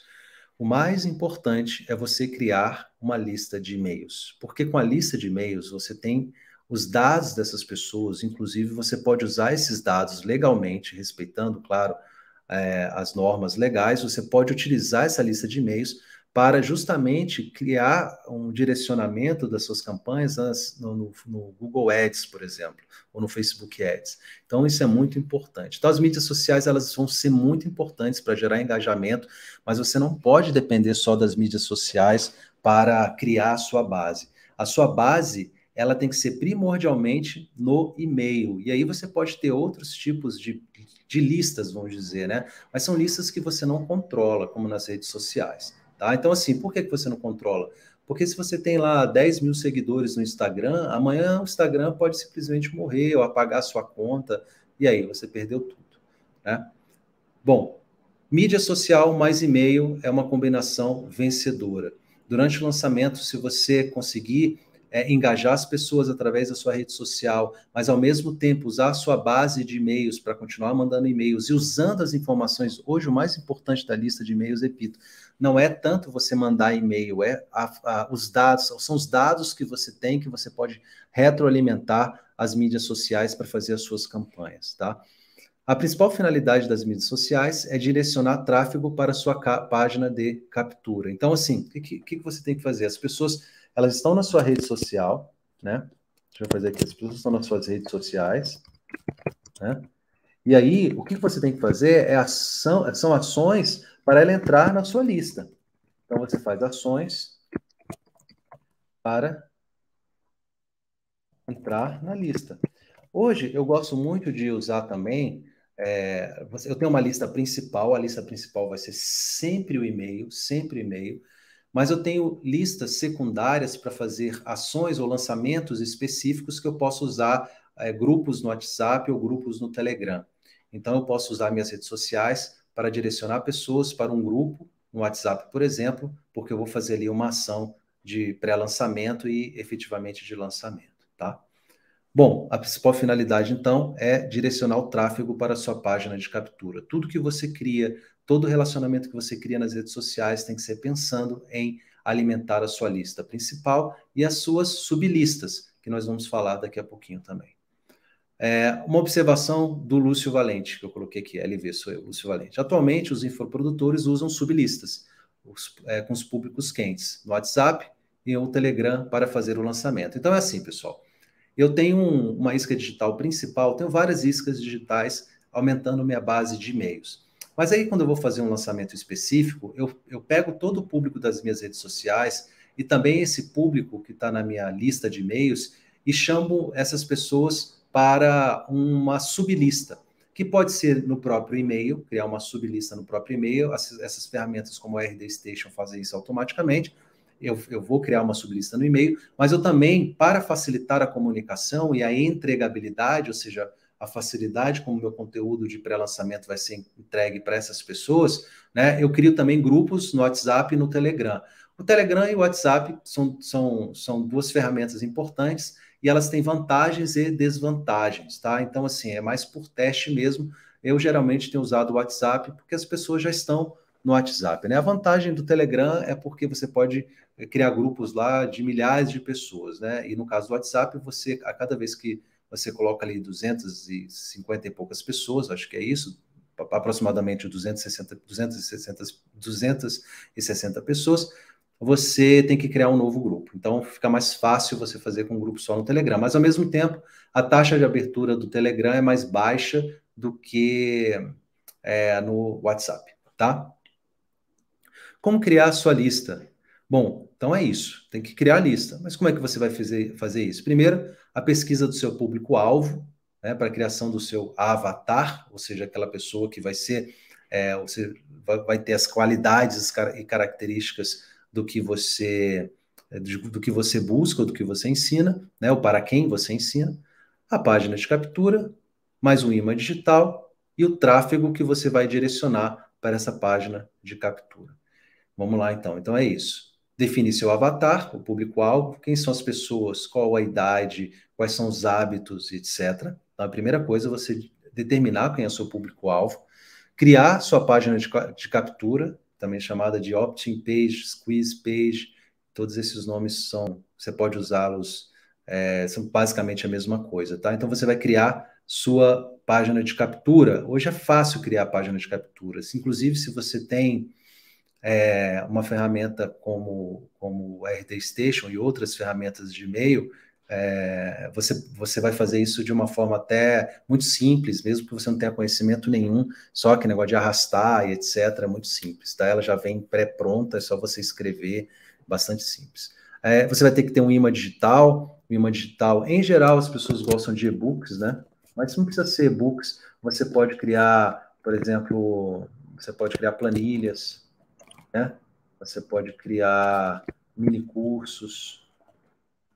A: O mais importante é você criar uma lista de e-mails, porque com a lista de e-mails você tem os dados dessas pessoas, inclusive você pode usar esses dados legalmente, respeitando, claro, é, as normas legais, você pode utilizar essa lista de e-mails para justamente criar um direcionamento das suas campanhas no, no, no, Google Ads, por exemplo, ou no Facebook Ads. Então, isso é muito importante. Então, as mídias sociais elas vão ser muito importantes para gerar engajamento, mas você não pode depender só das mídias sociais para criar a sua base. A sua base ela tem que ser primordialmente no e-mail. E aí você pode ter outros tipos de, de listas, vamos dizer, né? Mas são listas que você não controla, como nas redes sociais. Tá? Então, assim, por que, que você não controla? Porque se você tem lá 10 mil seguidores no Instagram, amanhã o Instagram pode simplesmente morrer ou apagar a sua conta, e aí você perdeu tudo. Né? Bom, mídia social mais e-mail é uma combinação vencedora. Durante o lançamento, se você conseguir é, engajar as pessoas através da sua rede social, mas ao mesmo tempo usar a sua base de e-mails para continuar mandando e-mails e usando as informações. Hoje, o mais importante da lista de e-mails, repito, não é tanto você mandar e-mail, é a, a, os dados, são os dados que você tem que você pode retroalimentar as mídias sociais para fazer as suas campanhas, tá? A principal finalidade das mídias sociais é direcionar tráfego para a sua página de captura. Então, assim, o que, que, que você tem que fazer? As pessoas elas estão na sua rede social, né? Deixa eu fazer aqui, as pessoas estão nas suas redes sociais, né? E aí, o que você tem que fazer é ação, são ações para ela entrar na sua lista. Então, você faz ações para entrar na lista. Hoje, eu gosto muito de usar também. É, eu tenho uma lista principal, a lista principal vai ser sempre o e-mail, sempre o e-mail mas eu tenho listas secundárias para fazer ações ou lançamentos específicos que eu posso usar é, grupos no WhatsApp ou grupos no Telegram. Então, eu posso usar minhas redes sociais para direcionar pessoas para um grupo, no WhatsApp, por exemplo, porque eu vou fazer ali uma ação de pré-lançamento e efetivamente de lançamento, tá? Bom, a principal finalidade, então, é direcionar o tráfego para a sua página de captura. Tudo que você cria, Todo relacionamento que você cria nas redes sociais tem que ser pensando em alimentar a sua lista principal e as suas sublistas, que nós vamos falar daqui a pouquinho também. É, uma observação do Lúcio Valente, que eu coloquei aqui, LV sou eu, Lúcio Valente. Atualmente, os infoprodutores usam sublistas os, é, com os públicos quentes no WhatsApp e o Telegram para fazer o lançamento. Então é assim, pessoal. Eu tenho um, uma isca digital principal, tenho várias iscas digitais aumentando minha base de e-mails. Mas aí, quando eu vou fazer um lançamento específico, eu, eu pego todo o público das minhas redes sociais e também esse público que está na minha lista de e-mails e chamo essas pessoas para uma sublista, que pode ser no próprio e-mail, criar uma sublista no próprio e-mail. Essas ferramentas como a RD Station fazem isso automaticamente. Eu, eu, vou criar uma sublista no e-mail, mas eu também, para facilitar a comunicação e a entregabilidade, ou seja, a facilidade como meu conteúdo de pré-lançamento vai ser entregue para essas pessoas, né? Eu crio também grupos no WhatsApp e no Telegram. O Telegram e o WhatsApp são, são, são duas ferramentas importantes e elas têm vantagens e desvantagens, tá? Então, assim, é mais por teste mesmo. Eu geralmente tenho usado o WhatsApp porque as pessoas já estão no WhatsApp, né? A vantagem do Telegram é porque você pode criar grupos lá de milhares de pessoas, né? E no caso do WhatsApp, você, a cada vez que você coloca ali 250 e poucas pessoas, acho que é isso, aproximadamente 260, 260, 260 pessoas, você tem que criar um novo grupo. Então, fica mais fácil você fazer com um grupo só no Telegram. Mas, ao mesmo tempo, a taxa de abertura do Telegram é mais baixa do que é, no WhatsApp, tá? Como criar a sua lista? Bom, então é isso. Tem que criar a lista. Mas como é que você vai fazer, fazer isso? Primeiro, a pesquisa do seu público-alvo, né, para a criação do seu avatar, ou seja, aquela pessoa que vai ser, é, você vai, ter as qualidades e características do que você é, do que você busca, do que você ensina, né, ou para quem você ensina, a página de captura, mais um imã digital e o tráfego que você vai direcionar para essa página de captura. Vamos lá então. Então é isso define seu avatar, o público-alvo, quem são as pessoas, qual a idade, quais são os hábitos, etc. Então, a primeira coisa é você determinar quem é seu público-alvo, criar sua página de, de, captura, também chamada de opt-in page, squeeze page, todos esses nomes são, você pode usá-los, é, são basicamente a mesma coisa, tá? Então você vai criar sua página de captura. Hoje é fácil criar página de captura. Inclusive, se você tem é, uma ferramenta como, como o RD Station e outras ferramentas de e-mail, é, você, você vai fazer isso de uma forma até muito simples, mesmo que você não tenha conhecimento nenhum, só que negócio de arrastar e etc. é muito simples, tá? Ela já vem pré-pronta, é só você escrever, bastante simples. É, você vai ter que ter um imã digital, um imã digital, em geral, as pessoas gostam de e-books, né? Mas não precisa ser e-books, você pode criar, por exemplo, você pode criar planilhas, né? Você pode criar mini cursos,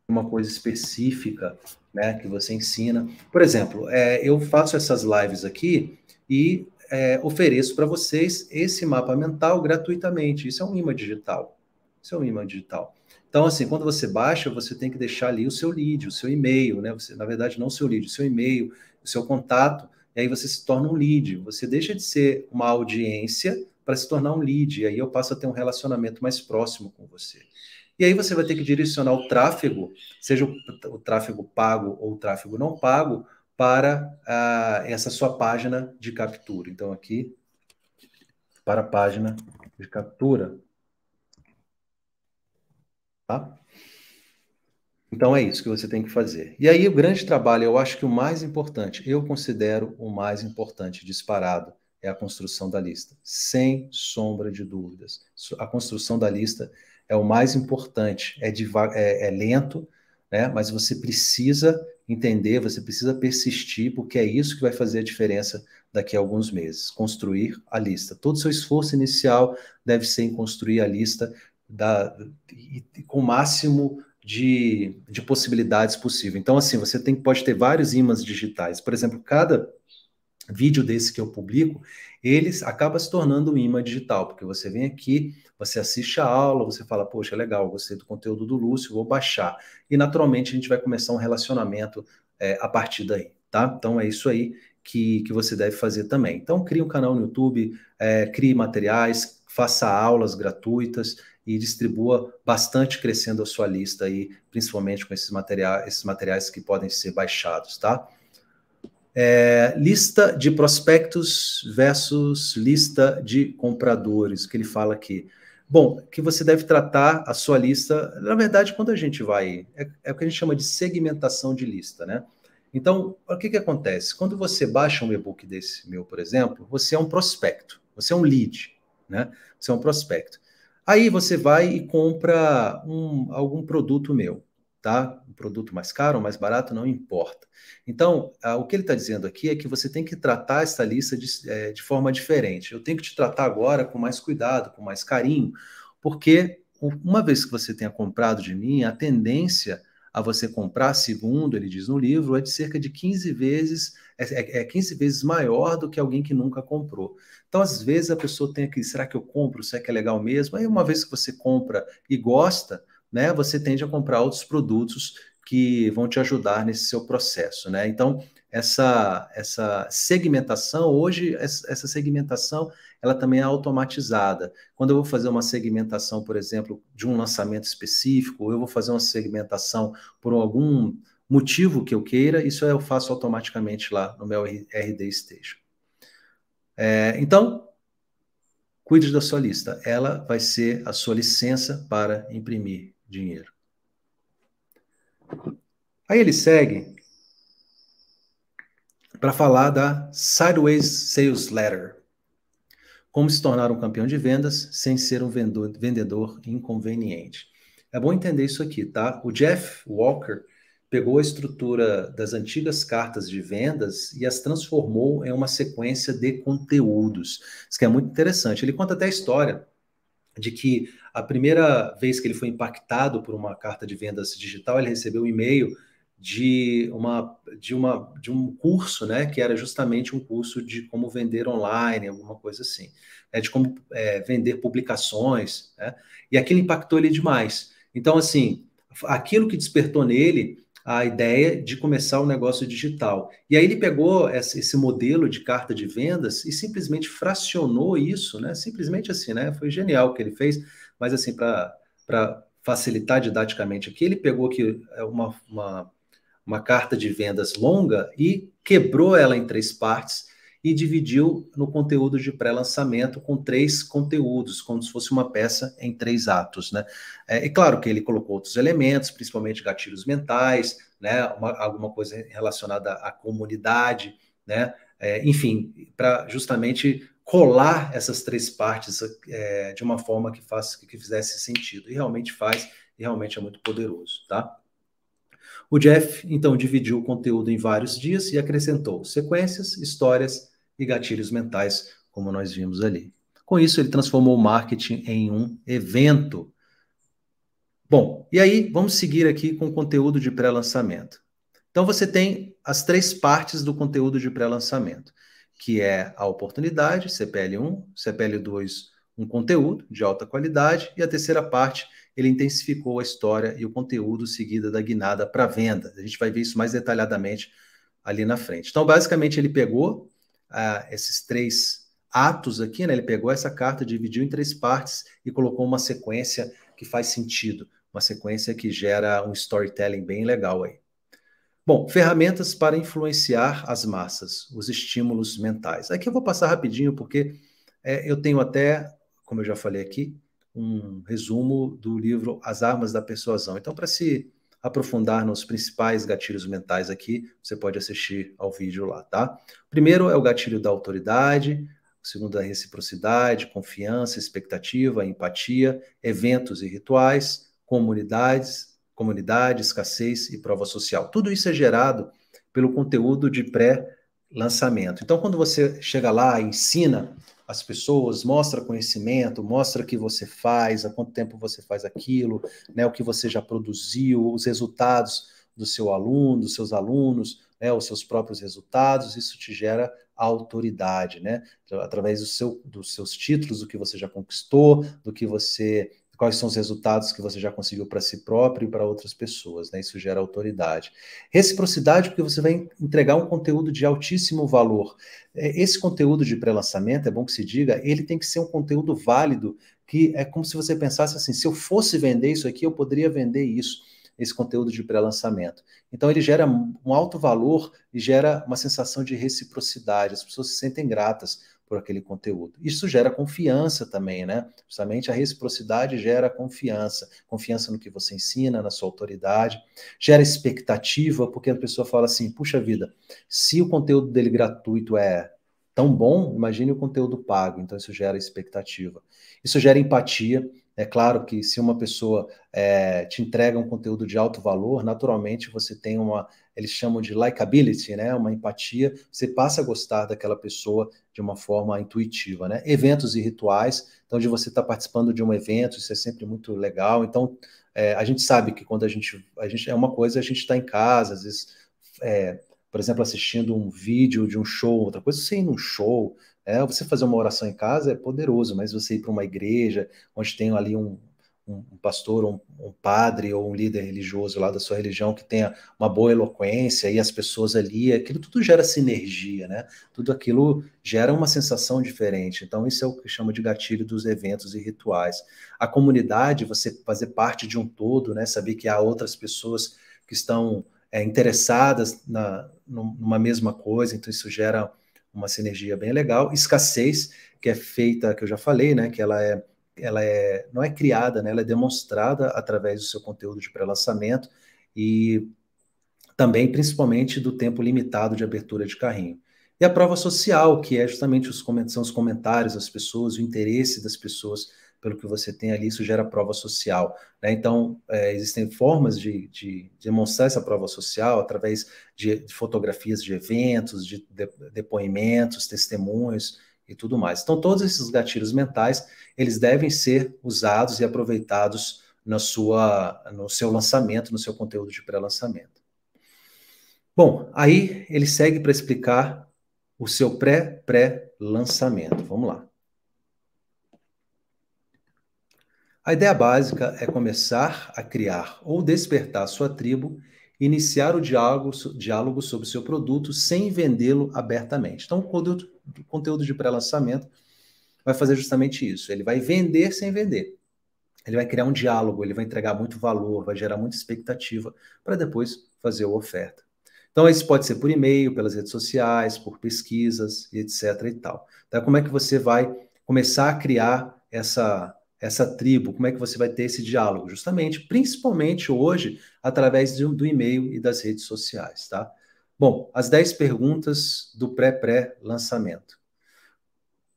A: uma coisa específica, né, que você ensina. Por exemplo, é, eu faço essas lives aqui e é, ofereço para vocês esse mapa mental gratuitamente. Isso é um imã digital. Isso é um imã digital. Então, assim, quando você baixa, você tem que deixar ali o seu lead, o seu e-mail, né? Você, na verdade, não o seu lead, o seu e-mail, o seu contato, e aí você se torna um lead. Você deixa de ser uma audiência, para se tornar um lead. E aí eu passo a ter um relacionamento mais próximo com você. E aí você vai ter que direcionar o tráfego, seja o tráfego pago ou o tráfego não pago, para essa sua página de captura. Então, aqui, para a página de captura. Tá? Então é isso que você tem que fazer. E aí o grande trabalho, eu acho que o mais importante, eu considero o mais importante disparado, é a construção da lista, sem sombra de dúvidas. A construção da lista é o mais importante, é, é, é lento, né? mas você precisa entender, você precisa persistir, porque é isso que vai fazer a diferença daqui a alguns meses construir a lista. Todo o seu esforço inicial deve ser em construir a lista da, e, e com o máximo de, de possibilidades possível. Então, assim, você tem, pode ter vários ímãs digitais. Por exemplo, cada vídeo desse que eu publico, ele acaba se tornando um imã digital, porque você vem aqui, você assiste a aula, você fala, poxa, legal, gostei do conteúdo do Lúcio, vou baixar. E naturalmente a gente vai começar um relacionamento é, a partir daí, tá? Então é isso aí que, que você deve fazer também. Então crie um canal no YouTube, é, crie materiais, faça aulas gratuitas e distribua bastante crescendo a sua lista aí, principalmente com esses, materiais, esses materiais que podem ser baixados, tá? é, lista de prospectos versus lista de compradores, que ele fala aqui. Bom, que você deve tratar a sua lista, na verdade, quando a gente vai, é, é o que a gente chama de segmentação de lista, né? Então, o que, que acontece? Quando você baixa um e-book desse meu, por exemplo, você é um prospecto, você é um lead, né? Você é um prospecto. Aí você vai e compra um, algum produto meu tá? Um produto mais caro ou mais barato não importa. Então, o que ele está dizendo aqui é que você tem que tratar essa lista de, é, de forma diferente. Eu tenho que te tratar agora com mais cuidado, com mais carinho, porque uma vez que você tenha comprado de mim, a tendência a você comprar, segundo ele diz no livro, é de cerca de 15 vezes, é, é 15 é vezes maior do que alguém que nunca comprou. Então, às vezes, a pessoa tem aqui, será que eu compro? Será que é legal mesmo? Aí, uma vez que você compra e gosta, né, você tende a comprar outros produtos que vão te ajudar nesse seu processo, né? Então, essa, essa segmentação, hoje, essa segmentação, ela também é automatizada. Quando eu vou fazer uma segmentação, por exemplo, de um lançamento específico, ou eu vou fazer uma segmentação por algum motivo que eu queira, isso eu faço automaticamente lá no meu RD Station. É, então, cuide da sua lista. Ela vai ser a sua licença para imprimir dinheiro. Aí ele segue para falar da Sideways Sales Letter. Como se tornar um campeão de vendas sem ser um vendedor, vendedor inconveniente. É bom entender isso aqui, tá? O Jeff Walker pegou a estrutura das antigas cartas de vendas e as transformou em uma sequência de conteúdos. Isso que é muito interessante. Ele conta até a história de que a primeira vez que ele foi impactado por uma carta de vendas digital, ele recebeu um e-mail de uma de uma de um curso, né, que era justamente um curso de como vender online, alguma coisa assim, né, de como é, vender publicações, né, e aquilo impactou ele demais. Então, assim, aquilo que despertou nele a ideia de começar o um negócio digital. E aí ele pegou esse modelo de carta de vendas e simplesmente fracionou isso, né? Simplesmente assim, né? Foi genial o que ele fez mas assim, para facilitar didaticamente aqui, ele pegou aqui é, uma, uma, uma carta de vendas longa e quebrou ela em três partes e dividiu no conteúdo de pré-lançamento com três conteúdos, como se fosse uma peça em três atos, né? É, claro que ele colocou outros elementos, principalmente gatilhos mentais, né? Uma, alguma coisa relacionada à comunidade, né? É, enfim, para justamente colar essas três partes é, de uma forma que faça que fizesse sentido. E realmente faz, e realmente é muito poderoso, tá? O Jeff então dividiu o conteúdo em vários dias e acrescentou sequências, histórias e gatilhos mentais, como nós vimos ali. Com isso, ele transformou o marketing em um evento. Bom, e aí vamos seguir aqui com o conteúdo de pré-lançamento. Então você tem as três partes do conteúdo de pré-lançamento que é a oportunidade, CPL1, CPL2, um conteúdo de alta qualidade, e a terceira parte, ele intensificou a história e o conteúdo seguida da guinada para venda. A gente vai ver isso mais detalhadamente ali na frente. Então, basicamente, ele pegou ah, esses três atos aqui, né? Ele pegou essa carta, dividiu em três partes e colocou uma sequência que faz sentido, uma sequência que gera um storytelling bem legal aí. Bom, ferramentas para influenciar as massas, os estímulos mentais. Aqui eu vou passar rapidinho, porque é, eu tenho até, como eu já falei aqui, um resumo do livro As Armas da Persuasão. Então, para se aprofundar nos principais gatilhos mentais aqui, você pode assistir ao vídeo lá, tá? Primeiro é o gatilho da autoridade, o segundo é a reciprocidade, confiança, expectativa, empatia, eventos e rituais, comunidades, comunidade, escassez e prova social. Tudo isso é gerado pelo conteúdo de pré-lançamento. Então, quando você chega lá, ensina as pessoas, mostra conhecimento, mostra o que você faz, há quanto tempo você faz aquilo, né, o que você já produziu, os resultados do seu aluno, dos seus alunos, né, os seus próprios resultados, isso te gera autoridade, né? Através do seu, dos seus títulos, do que você já conquistou, do que você quais são os resultados que você já conseguiu para si próprio e para outras pessoas, né? Isso gera autoridade. Reciprocidade, porque você vai entregar um conteúdo de altíssimo valor. É, esse conteúdo de pré-lançamento, é bom que se diga, ele tem que ser um conteúdo válido, que é como se você pensasse assim: se eu fosse vender isso aqui, eu poderia vender isso esse conteúdo de pré-lançamento. Então, ele gera um alto valor e gera uma sensação de reciprocidade. As pessoas se sentem gratas por aquele conteúdo. Isso gera confiança também, né? Justamente a reciprocidade gera confiança, confiança no que você ensina, na sua autoridade, gera expectativa, porque a pessoa fala assim: puxa vida, se o conteúdo dele gratuito é tão bom, imagine o conteúdo pago. Então isso gera expectativa. Isso gera empatia. É claro que se uma pessoa é, te entrega um conteúdo de alto valor, naturalmente você tem uma eles chamam de likability, né? Uma empatia, você passa a gostar daquela pessoa de uma forma intuitiva, né? Eventos e rituais, então de você estar tá participando de um evento, isso é sempre muito legal. Então, é, a gente sabe que quando a gente, a gente é uma coisa, a gente está em casa, às vezes, é, por exemplo, assistindo um vídeo de um show, outra coisa, você ir num show, é, você fazer uma oração em casa é poderoso, mas você ir para uma igreja onde tem ali um, um, pastor, um, um, padre ou um líder religioso lá da sua religião que tenha uma boa eloquência e as pessoas ali, aquilo tudo gera sinergia, né? Tudo aquilo gera uma sensação diferente. Então, isso é o que chama de gatilho dos eventos e rituais. A comunidade, você fazer parte de um todo, né? Saber que há outras pessoas que estão é, interessadas na, numa mesma coisa, então isso gera uma sinergia bem legal. Escassez, que é feita, que eu já falei, né? Que ela é ela é, não é criada, né? ela é demonstrada através do seu conteúdo de pré-lançamento e também, principalmente, do tempo limitado de abertura de carrinho. E a prova social, que é justamente os, são os comentários das pessoas, o interesse das pessoas pelo que você tem ali, isso gera prova social. Né? Então, é, existem formas de, de, demonstrar essa prova social através de, de fotografias de eventos, de, de depoimentos, testemunhos, e tudo mais. Então, todos esses gatilhos mentais, eles devem ser usados e aproveitados na sua, no seu lançamento, no seu conteúdo de pré-lançamento. Bom, aí ele segue para explicar o seu pré-pré-lançamento. Vamos lá. A ideia básica é começar a criar ou despertar sua tribo iniciar o diálogo, diálogo sobre o seu produto sem vendê-lo abertamente. Então, o conteúdo, o conteúdo de pré-lançamento vai fazer justamente isso. Ele vai vender sem vender. Ele vai criar um diálogo, ele vai entregar muito valor, vai gerar muita expectativa para depois fazer a oferta. Então, isso pode ser por e-mail, pelas redes sociais, por pesquisas, etc. e tal. Então, como é que você vai começar a criar essa, essa tribo? Como é que você vai ter esse diálogo? Justamente, principalmente hoje, através do, do e-mail e das redes sociais, tá? Bom, as 10 perguntas do pré-pré-lançamento.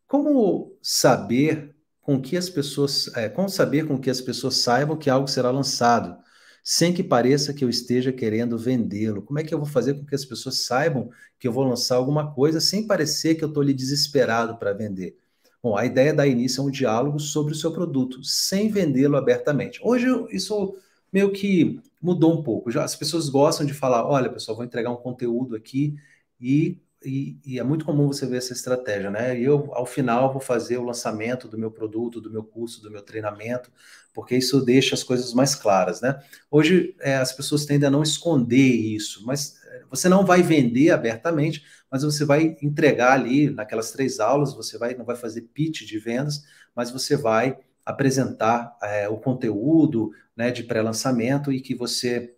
A: Como saber com que as pessoas, é, como saber com que as pessoas saibam que algo será lançado, sem que pareça que eu esteja querendo vendê-lo? Como é que eu vou fazer com que as pessoas saibam que eu vou lançar alguma coisa sem parecer que eu estou ali desesperado para vender? Bom, a ideia da início é um diálogo sobre o seu produto, sem vendê-lo abertamente. Hoje isso meio que mudou um pouco. Já as pessoas gostam de falar, olha, pessoal, vou entregar um conteúdo aqui e e, e, é muito comum você ver essa estratégia, né? Eu, ao final, vou fazer o lançamento do meu produto, do meu curso, do meu treinamento, porque isso deixa as coisas mais claras, né? Hoje, é, as pessoas tendem a não esconder isso, mas é, você não vai vender abertamente, mas você vai entregar ali, naquelas três aulas, você vai, não vai fazer pitch de vendas, mas você vai apresentar é, o conteúdo né, de pré-lançamento e que você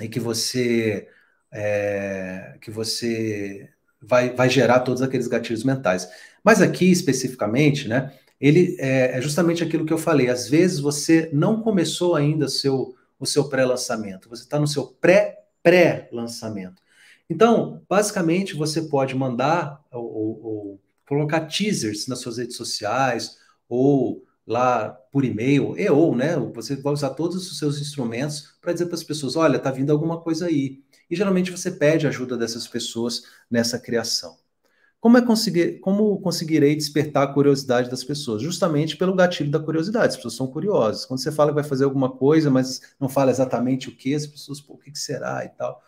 A: e que você é, que você vai, vai gerar todos aqueles gatilhos mentais. Mas aqui, especificamente, né, ele é, é justamente aquilo que eu falei. Às vezes você não começou ainda seu, o seu pré-lançamento, você está no seu pré-pré-lançamento. Então, basicamente, você pode mandar ou, ou, ou colocar teasers nas suas redes sociais ou lá por e-mail, e ou, né? Você vai usar todos os seus instrumentos para dizer para as pessoas: olha, tá vindo alguma coisa aí e geralmente você pede ajuda dessas pessoas nessa criação. Como, é conseguir, como conseguirei despertar a curiosidade das pessoas? Justamente pelo gatilho da curiosidade. As pessoas são curiosas. Quando você fala que vai fazer alguma coisa, mas não fala exatamente o que, as pessoas, pô, o que, será e tal.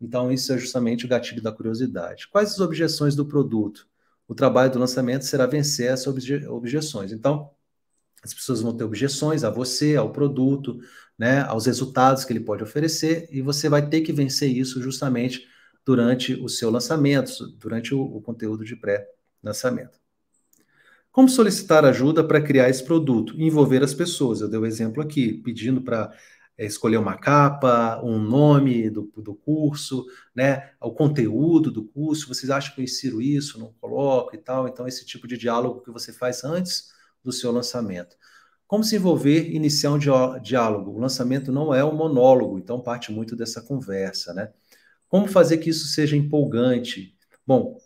A: Então, isso é justamente o gatilho da curiosidade. Quais as objeções do produto? O trabalho do lançamento será vencer essas obje objeções. Então, as pessoas vão ter objeções a você, ao produto, né, aos resultados que ele pode oferecer, e você vai ter que vencer isso justamente durante o seu lançamento, durante o, o conteúdo de pré-lançamento. Como solicitar ajuda para criar esse produto? Envolver as pessoas. Eu dei o um exemplo aqui, pedindo para é, escolher uma capa, um nome do, do curso, né, o conteúdo do curso. Vocês acham que eu insiro isso, não coloco e tal? Então, esse tipo de diálogo que você faz antes do seu lançamento. Como se envolver e iniciar um diálogo? O lançamento não é um monólogo, então parte muito dessa conversa, né? Como fazer que isso seja empolgante? Bom,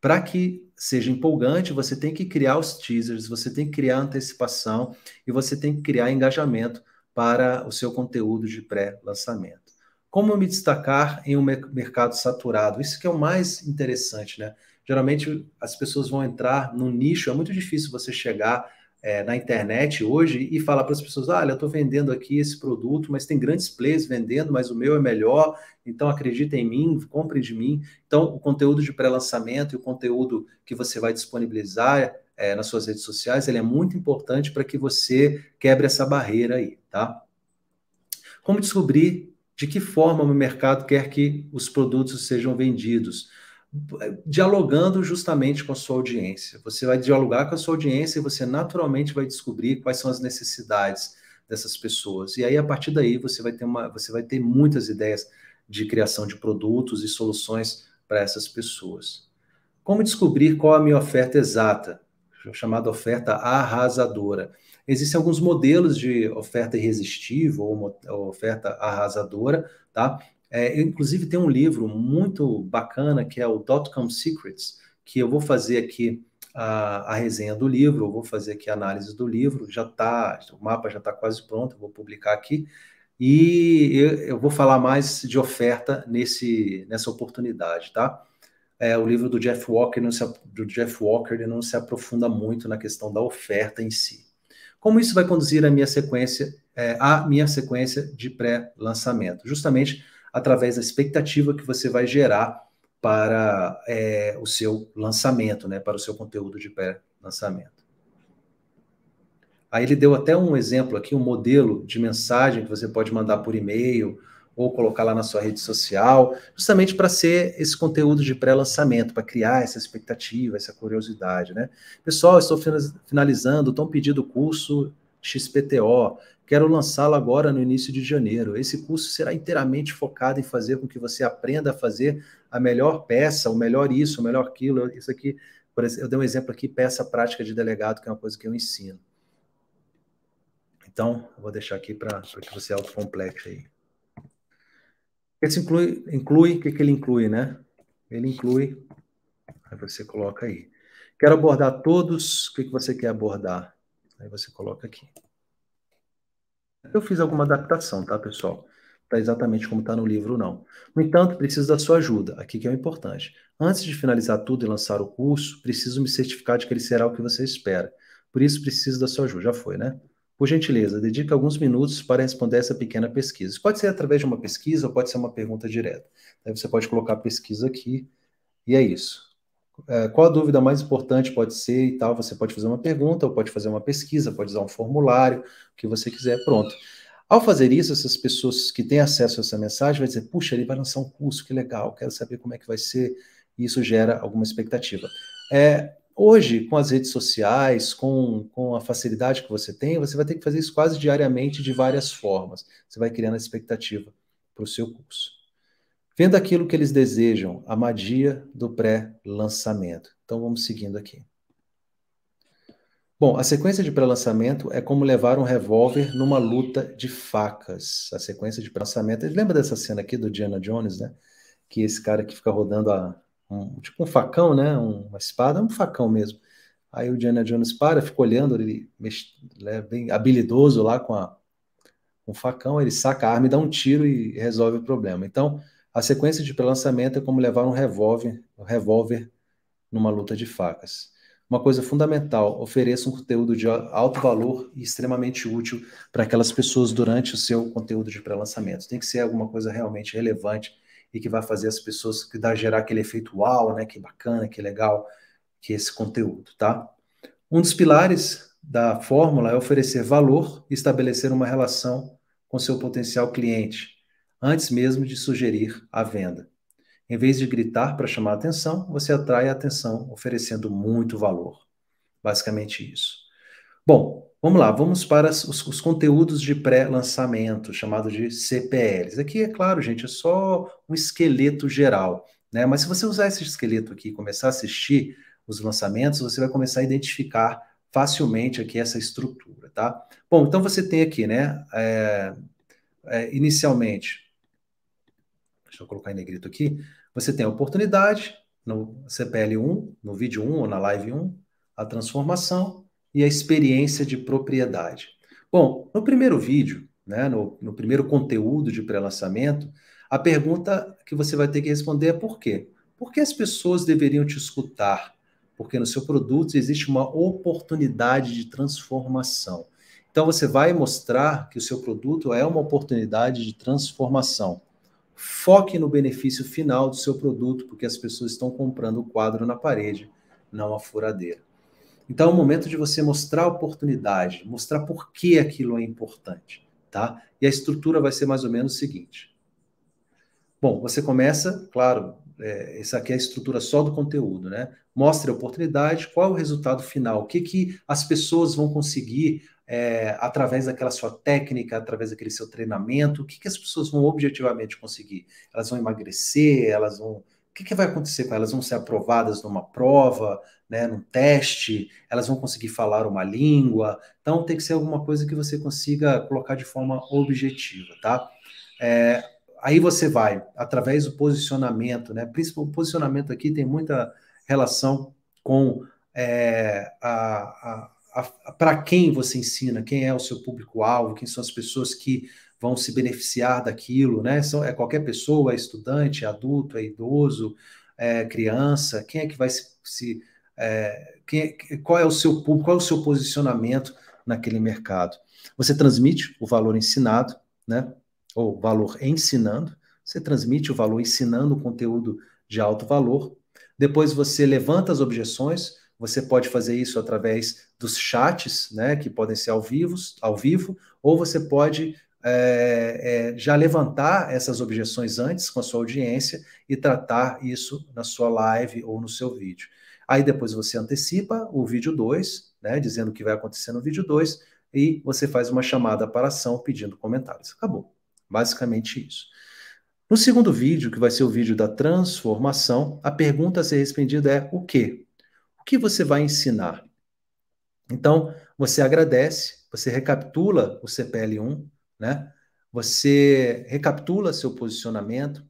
A: para que seja empolgante, você tem que criar os teasers, você tem que criar antecipação e você tem que criar engajamento para o seu conteúdo de pré-lançamento. Como me destacar em um mercado saturado? Isso que é o mais interessante, né? Geralmente as pessoas vão entrar no nicho, é muito difícil você chegar é, na internet hoje e falar para as pessoas: olha, ah, eu estou vendendo aqui esse produto, mas tem grandes players vendendo, mas o meu é melhor, então acredita em mim, compre de mim. Então, o conteúdo de pré-lançamento e o conteúdo que você vai disponibilizar é, nas suas redes sociais, ele é muito importante para que você quebre essa barreira aí, tá? Como descobrir de que forma o mercado quer que os produtos sejam vendidos? dialogando justamente com a sua audiência. Você vai dialogar com a sua audiência e você naturalmente vai descobrir quais são as necessidades dessas pessoas. E aí a partir daí você vai ter uma, você vai ter muitas ideias de criação de produtos e soluções para essas pessoas. Como descobrir qual a minha oferta exata? Chamada oferta arrasadora. Existem alguns modelos de oferta irresistível ou oferta arrasadora, tá? É, inclusive, tem um livro muito bacana que é o Dotcom Secrets, que eu vou fazer aqui a, a, resenha do livro, eu vou fazer aqui a análise do livro, já está, o mapa já está quase pronto, eu vou publicar aqui. E eu, eu, vou falar mais de oferta nesse, nessa oportunidade, tá? É, o livro do Jeff Walker não se, do Jeff Walker ele não se aprofunda muito na questão da oferta em si. Como isso vai conduzir a minha sequência, é, a minha sequência de pré-lançamento? Justamente através da expectativa que você vai gerar para é, o seu lançamento, né, para o seu conteúdo de pré-lançamento. Aí ele deu até um exemplo aqui, um modelo de mensagem que você pode mandar por e-mail ou colocar lá na sua rede social, justamente para ser esse conteúdo de pré-lançamento, para criar essa expectativa, essa curiosidade, né? Pessoal, estou finalizando, estão pedindo o curso XPTO. Quero lançá-lo agora no início de janeiro. Esse curso será inteiramente focado em fazer com que você aprenda a fazer a melhor peça, o melhor isso, o melhor aquilo. Isso aqui, por exemplo, eu dei um exemplo aqui, peça prática de delegado, que é uma coisa que eu ensino. Então, eu vou deixar aqui para que você autocomplete aí. Esse inclui, inclui, o que, que ele inclui, né? Ele inclui, aí você coloca aí. Quero abordar todos, o que, que você quer abordar? Aí você coloca aqui. Eu fiz alguma adaptação, tá, pessoal? Está exatamente como está no livro, não. No entanto, preciso da sua ajuda, aqui que é o importante. Antes de finalizar tudo e lançar o curso, preciso me certificar de que ele será o que você espera. Por isso, preciso da sua ajuda. Já foi, né? Por gentileza, dedique alguns minutos para responder essa pequena pesquisa. Isso pode ser através de uma pesquisa ou pode ser uma pergunta direta. Aí você pode colocar a pesquisa aqui e é isso. É, qual a dúvida mais importante pode ser e tal. Você pode fazer uma pergunta, ou pode fazer uma pesquisa, pode usar um formulário, o que você quiser, pronto. Ao fazer isso, essas pessoas que têm acesso a essa mensagem vão dizer: puxa, ele vai lançar um curso, que legal, quero saber como é que vai ser. E isso gera alguma expectativa. É, hoje, com as redes sociais, com, com a facilidade que você tem, você vai ter que fazer isso quase diariamente de várias formas. Você vai criando a expectativa para o seu curso vendo aquilo que eles desejam, a magia do pré-lançamento. Então vamos seguindo aqui. Bom, a sequência de pré-lançamento é como levar um revólver numa luta de facas. A sequência de pré-lançamento. Lembra dessa cena aqui do Diana Jones, né? Que esse cara que fica rodando a, um, tipo um facão, né? uma espada, é um facão mesmo. Aí o Diana Jones para, fica olhando, ele é bem habilidoso lá com a, um facão, ele saca a arma e dá um tiro e resolve o problema. Então, a sequência de pré-lançamento é como levar um revólver, um revólver numa luta de facas. Uma coisa fundamental, ofereça um conteúdo de alto valor e extremamente útil para aquelas pessoas durante o seu conteúdo de pré-lançamento. Tem que ser alguma coisa realmente relevante e que vai fazer as pessoas que dá gerar aquele efeito uau, né, que bacana, que legal, que é esse conteúdo, tá? Um dos pilares da fórmula é oferecer valor e estabelecer uma relação com seu potencial cliente antes mesmo de sugerir a venda. Em vez de gritar para chamar a atenção, você atrai a atenção oferecendo muito valor. Basicamente isso. Bom, vamos lá, vamos para os, os conteúdos de pré-lançamento, chamado de CPLs. Aqui, é claro, gente, é só um esqueleto geral. Né? Mas se você usar esse esqueleto aqui e começar a assistir os lançamentos, você vai começar a identificar facilmente aqui essa estrutura, tá? Bom, então você tem aqui, né, é, é, inicialmente, deixa eu colocar em negrito aqui, você tem a oportunidade no CPL 1, no vídeo 1 ou na live 1, a transformação e a experiência de propriedade. Bom, no primeiro vídeo, né, no, no primeiro conteúdo de pré-lançamento, a pergunta que você vai ter que responder é por quê? Por que as pessoas deveriam te escutar? Porque no seu produto existe uma oportunidade de transformação. Então você vai mostrar que o seu produto é uma oportunidade de transformação. Foque no benefício final do seu produto, porque as pessoas estão comprando o quadro na parede, não a furadeira. Então é o momento de você mostrar a oportunidade, mostrar por que aquilo é importante, tá? E a estrutura vai ser mais ou menos o seguinte. Bom, você começa, claro, é, essa aqui é a estrutura só do conteúdo, né? Mostre a oportunidade, qual é o resultado final, o que, que as pessoas vão conseguir é, através daquela sua técnica, através daquele seu treinamento, o que, que as pessoas vão objetivamente conseguir? Elas vão emagrecer, elas vão. O que, que vai acontecer com elas? Vão ser aprovadas numa prova, né, num teste, elas vão conseguir falar uma língua. Então tem que ser alguma coisa que você consiga colocar de forma objetiva, tá? É, aí você vai, através do posicionamento, né? Principalmente o posicionamento aqui tem muita relação com é, a para quem você ensina, quem é o seu público-alvo, quem são as pessoas que vão se beneficiar daquilo, né? São, é qualquer pessoa, é estudante, é adulto, é idoso, é criança, quem é que vai se. se é, quem é, qual é o seu público, qual é o seu posicionamento naquele mercado? Você transmite o valor ensinado, né? Ou valor ensinando, você transmite o valor ensinando o conteúdo de alto valor. Depois você levanta as objeções, você pode fazer isso através dos chats, né, que podem ser ao vivo, ao vivo ou você pode é, é, já levantar essas objeções antes com a sua audiência e tratar isso na sua live ou no seu vídeo. Aí depois você antecipa o vídeo 2, né, dizendo o que vai acontecer no vídeo 2, e você faz uma chamada para ação pedindo comentários. Acabou. Basicamente isso. No segundo vídeo, que vai ser o vídeo da transformação, a pergunta a ser respondida é o quê? que você vai ensinar? Então, você agradece, você recapitula o CPL1, né? Você recapitula seu posicionamento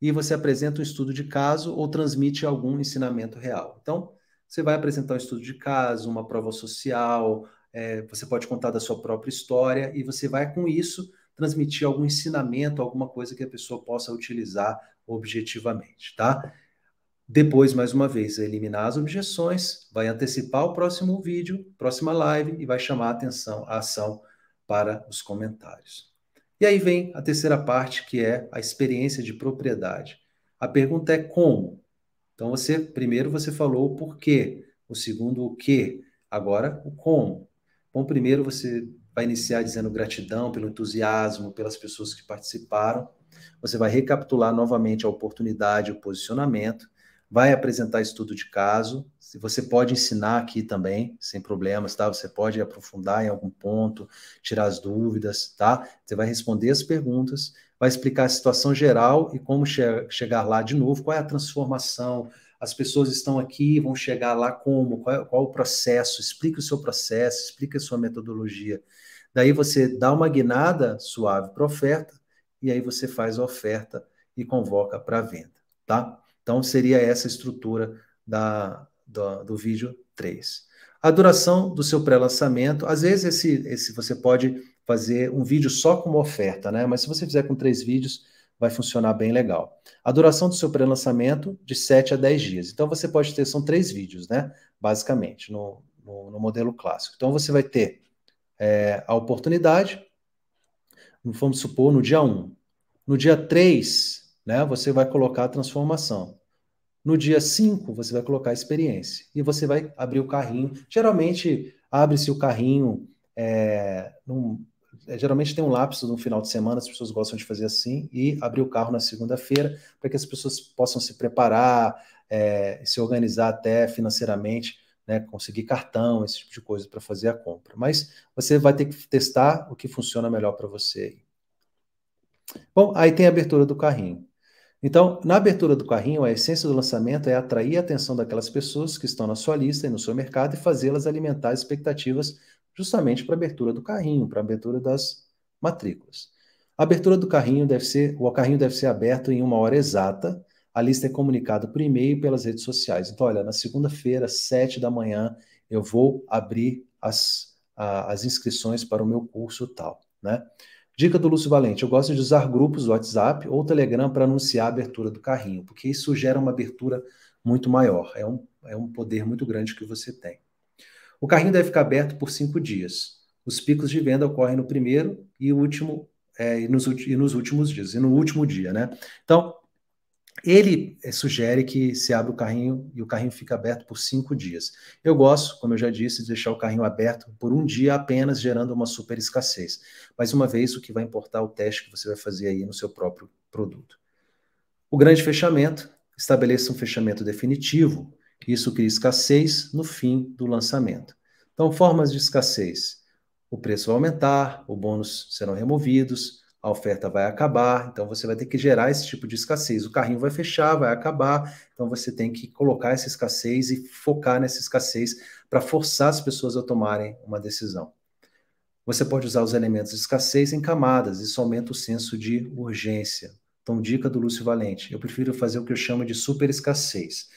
A: e você apresenta um estudo de caso ou transmite algum ensinamento real. Então, você vai apresentar um estudo de caso, uma prova social, é, você pode contar da sua própria história e você vai, com isso, transmitir algum ensinamento, alguma coisa que a pessoa possa utilizar objetivamente, tá? Depois, mais uma vez, eliminar as objeções, vai antecipar o próximo vídeo, próxima live e vai chamar a atenção, a ação para os comentários. E aí vem a terceira parte, que é a experiência de propriedade. A pergunta é como. Então você, primeiro você falou o porquê, o segundo o que, agora o como. Bom, primeiro você vai iniciar dizendo gratidão pelo entusiasmo, pelas pessoas que participaram. Você vai recapitular novamente a oportunidade, o posicionamento vai apresentar estudo de caso. Se você pode ensinar aqui também, sem problemas, tá? Você pode aprofundar em algum ponto, tirar as dúvidas, tá? Você vai responder as perguntas, vai explicar a situação geral e como che chegar lá de novo, qual é a transformação, as pessoas estão aqui, vão chegar lá como, qual, é, qual é o processo, explica o seu processo, explica a sua metodologia. Daí você dá uma guinada suave para oferta e aí você faz a oferta e convoca para venda, tá? Então, seria essa estrutura da, do, do vídeo 3. A duração do seu pré-lançamento, às vezes esse, esse você pode fazer um vídeo só com uma oferta, né? Mas se você fizer com três vídeos, vai funcionar bem legal. A duração do seu pré-lançamento, de 7 a 10 dias. Então você pode ter, são três vídeos, né? Basicamente, no, no, no modelo clássico. Então você vai ter é, a oportunidade, vamos supor, no dia 1. No dia 3, né? Você vai colocar a transformação. No dia 5, você vai colocar a experiência. E você vai abrir o carrinho. Geralmente, abre-se o carrinho. É, num, é, geralmente tem um lapso no final de semana, as pessoas gostam de fazer assim, e abrir o carro na segunda-feira, para que as pessoas possam se preparar, é, se organizar até financeiramente, né, conseguir cartão, esse tipo de coisa para fazer a compra. Mas você vai ter que testar o que funciona melhor para você. Bom, aí tem a abertura do carrinho. Então, na abertura do carrinho, a essência do lançamento é atrair a atenção daquelas pessoas que estão na sua lista e no seu mercado e fazê-las alimentar as expectativas justamente para a abertura do carrinho, para a abertura das matrículas. A abertura do carrinho deve ser, o carrinho deve ser aberto em uma hora exata. A lista é comunicada por e-mail e pelas redes sociais. Então, olha, na segunda-feira, sete da manhã, eu vou abrir as, a, as inscrições para o meu curso tal, né? Dica do Lúcio Valente: eu gosto de usar grupos do WhatsApp ou Telegram para anunciar a abertura do carrinho, porque isso gera uma abertura muito maior. É um, é um poder muito grande que você tem. O carrinho deve ficar aberto por cinco dias. Os picos de venda ocorrem no primeiro e último é, e, nos, e nos últimos dias, e no último dia, né? Então, ele eh, sugere que se abre o carrinho e o carrinho fica aberto por cinco dias. Eu gosto, como eu já disse, de deixar o carrinho aberto por um dia apenas, gerando uma super escassez. Mais uma vez, o que vai importar é o teste que você vai fazer aí no seu próprio produto. O grande fechamento estabeleça um fechamento definitivo. Isso cria escassez no fim do lançamento. Então, formas de escassez: o preço vai aumentar, os bônus serão removidos, a oferta vai acabar, então você vai ter que gerar esse tipo de escassez. O carrinho vai fechar, vai acabar, então você tem que colocar essa escassez e focar nessa escassez para forçar as pessoas a tomarem uma decisão. Você pode usar os elementos de escassez em camadas, isso aumenta o senso de urgência. Então, dica do Lúcio Valente: eu prefiro fazer o que eu chamo de super escassez.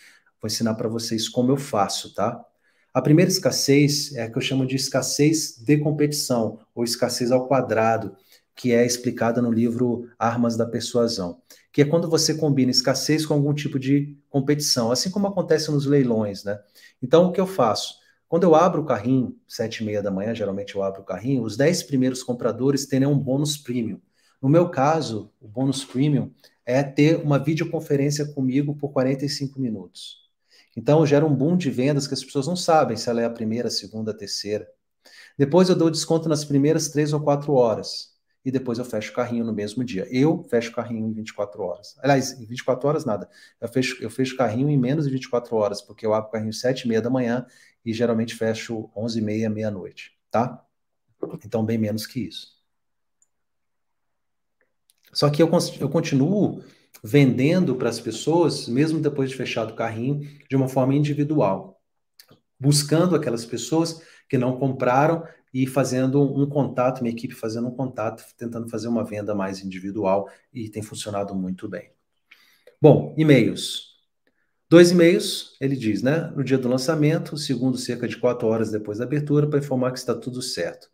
A: Vou ensinar para vocês como eu faço, tá? A primeira escassez é a que eu chamo de escassez de competição, ou escassez ao quadrado que é explicada no livro Armas da Persuasão, que é quando você combina escassez com algum tipo de competição, assim como acontece nos leilões, né? Então, o que eu faço? Quando eu abro o carrinho, sete e meia da manhã, geralmente eu abro o carrinho, os dez primeiros compradores terem um bônus premium. No meu caso, o bônus premium é ter uma videoconferência comigo por 45 minutos. Então, gera um boom de vendas que as pessoas não sabem se ela é a primeira, a segunda, a terceira. Depois eu dou desconto nas primeiras três ou quatro horas e depois eu fecho o carrinho no mesmo dia. Eu fecho o carrinho em 24 horas. Aliás, em 24 horas nada. Eu fecho, eu fecho o carrinho em menos de 24 horas, porque eu abro o carrinho às 7h30 da manhã e geralmente fecho 11h30, meia-noite, tá? Então, bem menos que isso. Só que eu, eu continuo vendendo para as pessoas, mesmo depois de fechar o carrinho, de uma forma individual, buscando aquelas pessoas que não compraram e fazendo um contato, minha equipe fazendo um contato, tentando fazer uma venda mais individual e tem funcionado muito bem. Bom, e-mails. Dois e-mails, ele diz, né? No dia do lançamento, o segundo cerca de quatro horas depois da abertura, para informar que está tudo certo.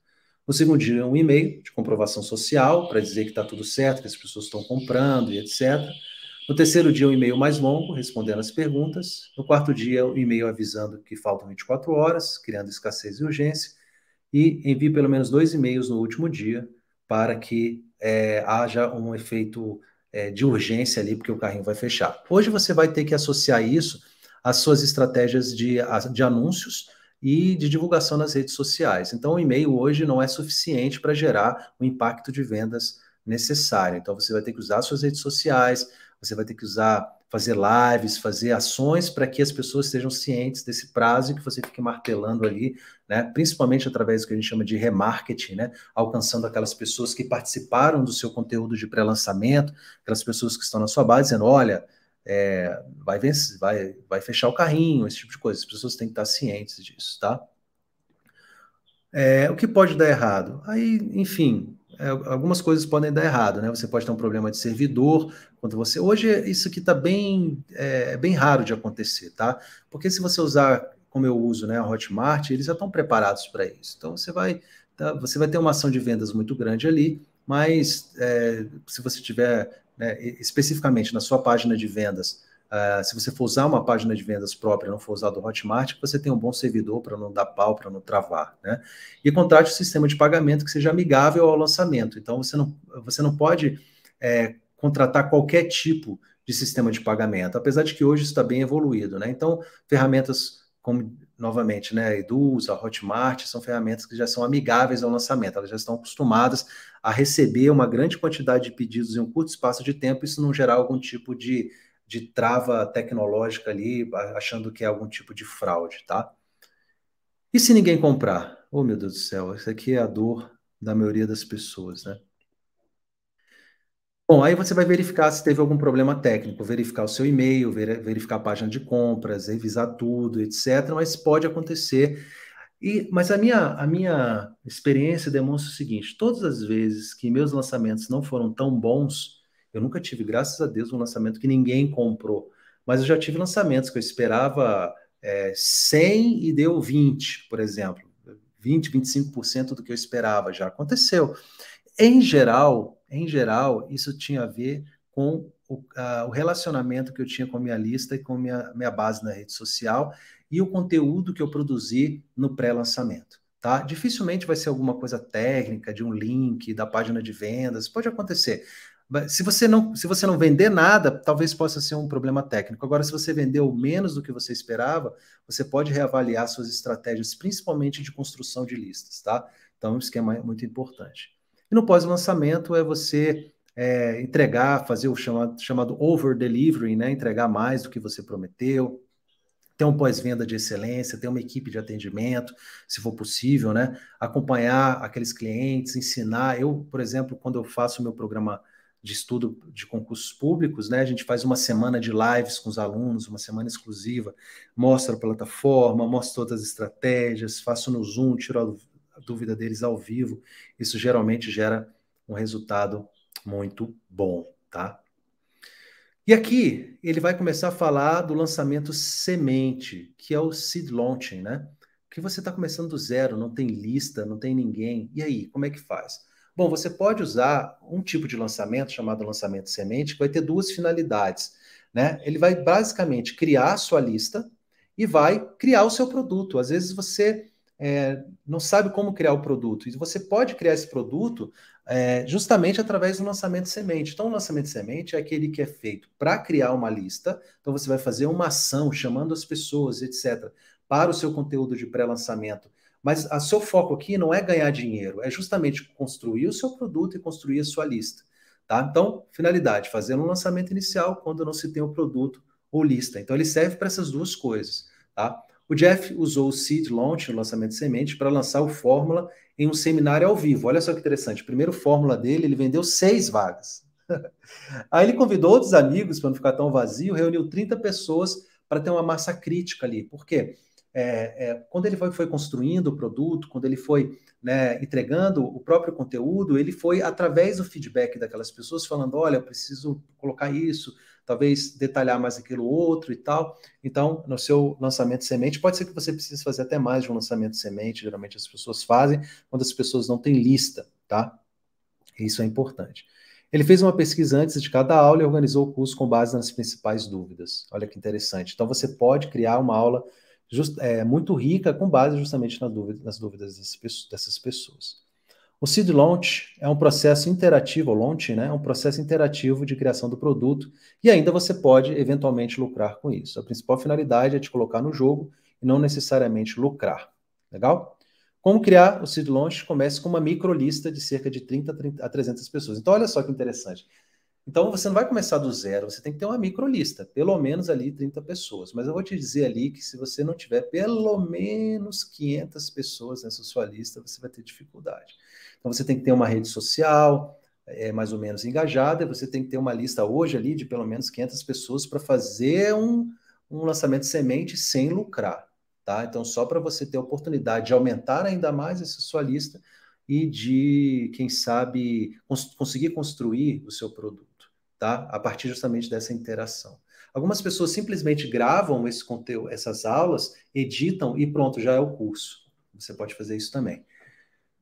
A: No segundo dia, um e-mail de comprovação social, para dizer que está tudo certo, que as pessoas estão comprando e etc. No terceiro dia, um e-mail mais longo, respondendo as perguntas. No quarto dia, um e-mail avisando que faltam 24 horas, criando escassez e urgência e envie pelo menos dois e-mails no último dia para que é, haja um efeito é, de urgência ali, porque o carrinho vai fechar. Hoje você vai ter que associar isso às suas estratégias de, de anúncios e de divulgação nas redes sociais. Então, o e-mail hoje não é suficiente para gerar o impacto de vendas necessário. Então, você vai ter que usar suas redes sociais, você vai ter que usar fazer lives, fazer ações para que as pessoas estejam cientes desse prazo e que você fique martelando ali, né? principalmente através do que a gente chama de remarketing, né? alcançando aquelas pessoas que participaram do seu conteúdo de pré-lançamento, aquelas pessoas que estão na sua base dizendo, olha, é, vai, vencer, vai, vai fechar o carrinho, esse tipo de coisa. As pessoas têm que estar cientes disso, tá? É, o que pode dar errado? Aí, enfim, é, algumas coisas podem dar errado, né? Você pode ter um problema de servidor, quando você. Hoje isso aqui está bem, é, bem raro de acontecer, tá? Porque se você usar, como eu uso, né, a Hotmart, eles já estão preparados para isso. Então você vai, tá? você vai ter uma ação de vendas muito grande ali, mas é, se você tiver né, especificamente na sua página de vendas Uh, se você for usar uma página de vendas própria, não for usar do Hotmart, você tem um bom servidor para não dar pau, para não travar, né? E contrate o um sistema de pagamento que seja amigável ao lançamento. Então, você não, você não pode é, contratar qualquer tipo de sistema de pagamento, apesar de que hoje isso está bem evoluído, né? Então, ferramentas como, novamente, né, a Hotmart, são ferramentas que já são amigáveis ao lançamento, elas já estão acostumadas a receber uma grande quantidade de pedidos em um curto espaço de tempo, isso não gerar algum tipo de de trava tecnológica ali, achando que é algum tipo de fraude, tá? E se ninguém comprar? Oh, meu Deus do céu, isso aqui é a dor da maioria das pessoas, né? Bom, aí você vai verificar se teve algum problema técnico, verificar o seu e-mail, verificar a página de compras, revisar tudo, etc. Mas pode acontecer. E, mas a minha, a minha experiência demonstra o seguinte: todas as vezes que meus lançamentos não foram tão bons, eu nunca tive, graças a Deus, um lançamento que ninguém comprou. Mas eu já tive lançamentos que eu esperava é, 100 e deu 20, por exemplo. 20, 25% do que eu esperava já aconteceu. Em geral, em geral, isso tinha a ver com o, o, relacionamento que eu tinha com a minha lista e com a minha, minha base na rede social e o conteúdo que eu produzi no pré-lançamento. Tá? Dificilmente vai ser alguma coisa técnica, de um link, da página de vendas, pode acontecer. Se você não, se você não vender nada, talvez possa ser um problema técnico. Agora, se você vendeu menos do que você esperava, você pode reavaliar suas estratégias, principalmente de construção de listas, tá? Então, o é um esquema é muito importante. E no pós-lançamento é você é, entregar, fazer o chamado, chamado over-delivery, né? entregar mais do que você prometeu, ter um pós-venda de excelência, ter uma equipe de atendimento, se for possível, né? acompanhar aqueles clientes, ensinar. Eu, por exemplo, quando eu faço o meu programa de estudo de concursos públicos, né? A gente faz uma semana de lives com os alunos, uma semana exclusiva, mostra a plataforma, mostra todas as estratégias, faço no Zoom, tiro a dúvida deles ao vivo. Isso geralmente gera um resultado muito bom, tá? E aqui ele vai começar a falar do lançamento semente, que é o seed launching, né? Que você está começando do zero, não tem lista, não tem ninguém. E aí, como é que faz? Bom, você pode usar um tipo de lançamento chamado lançamento semente, que vai ter duas finalidades. Né? Ele vai basicamente criar a sua lista e vai criar o seu produto. Às vezes você é, não sabe como criar o produto. E você pode criar esse produto é, justamente através do lançamento semente. Então, o lançamento semente é aquele que é feito para criar uma lista. Então, você vai fazer uma ação chamando as pessoas, etc., para o seu conteúdo de pré-lançamento mas o ah, seu foco aqui não é ganhar dinheiro, é justamente construir o seu produto e construir a sua lista. Tá? Então, finalidade, fazer um lançamento inicial quando não se tem o produto ou lista. Então, ele serve para essas duas coisas. Tá? O Jeff usou o Seed Launch, o lançamento de semente, para lançar o Fórmula em um seminário ao vivo. Olha só que interessante. O primeiro Fórmula dele, ele vendeu seis vagas. *laughs* Aí ele convidou outros amigos para não ficar tão vazio, reuniu 30 pessoas para ter uma massa crítica ali. Por quê? Porque é, é, quando ele foi, foi, construindo o produto, quando ele foi né, entregando o próprio conteúdo, ele foi através do feedback daquelas pessoas falando: olha, eu preciso colocar isso, talvez detalhar mais aquilo outro e tal. Então, no seu lançamento semente, pode ser que você precise fazer até mais de um lançamento semente, geralmente as pessoas fazem quando as pessoas não têm lista, tá? Isso é importante. Ele fez uma pesquisa antes de cada aula e organizou o curso com base nas principais dúvidas. Olha que interessante. Então, você pode criar uma aula just, é, muito rica com base justamente na dúvida, nas dúvidas dessas pessoas. O seed launch é um processo interativo, o launch, né? É um processo interativo de criação do produto e ainda você pode eventualmente lucrar com isso. A principal finalidade é te colocar no jogo e não necessariamente lucrar. Legal? Como criar o seed launch? Comece com uma micro lista de cerca de 30 a 300 pessoas. Então, olha só que interessante. Então você não vai começar do zero, você tem que ter uma microlista, pelo menos ali 30 pessoas. Mas eu vou te dizer ali que se você não tiver pelo menos 500 pessoas nessa sua lista, você vai ter dificuldade. Então você tem que ter uma rede social é, mais ou menos engajada, você tem que ter uma lista hoje ali de pelo menos 500 pessoas para fazer um, um lançamento semente sem lucrar. Tá? Então, só para você ter a oportunidade de aumentar ainda mais essa sua lista e de, quem sabe, cons conseguir construir o seu produto tá? A partir justamente dessa interação. Algumas pessoas simplesmente gravam esse conteúdo, essas aulas, editam e pronto, já é o curso. Você pode fazer isso também.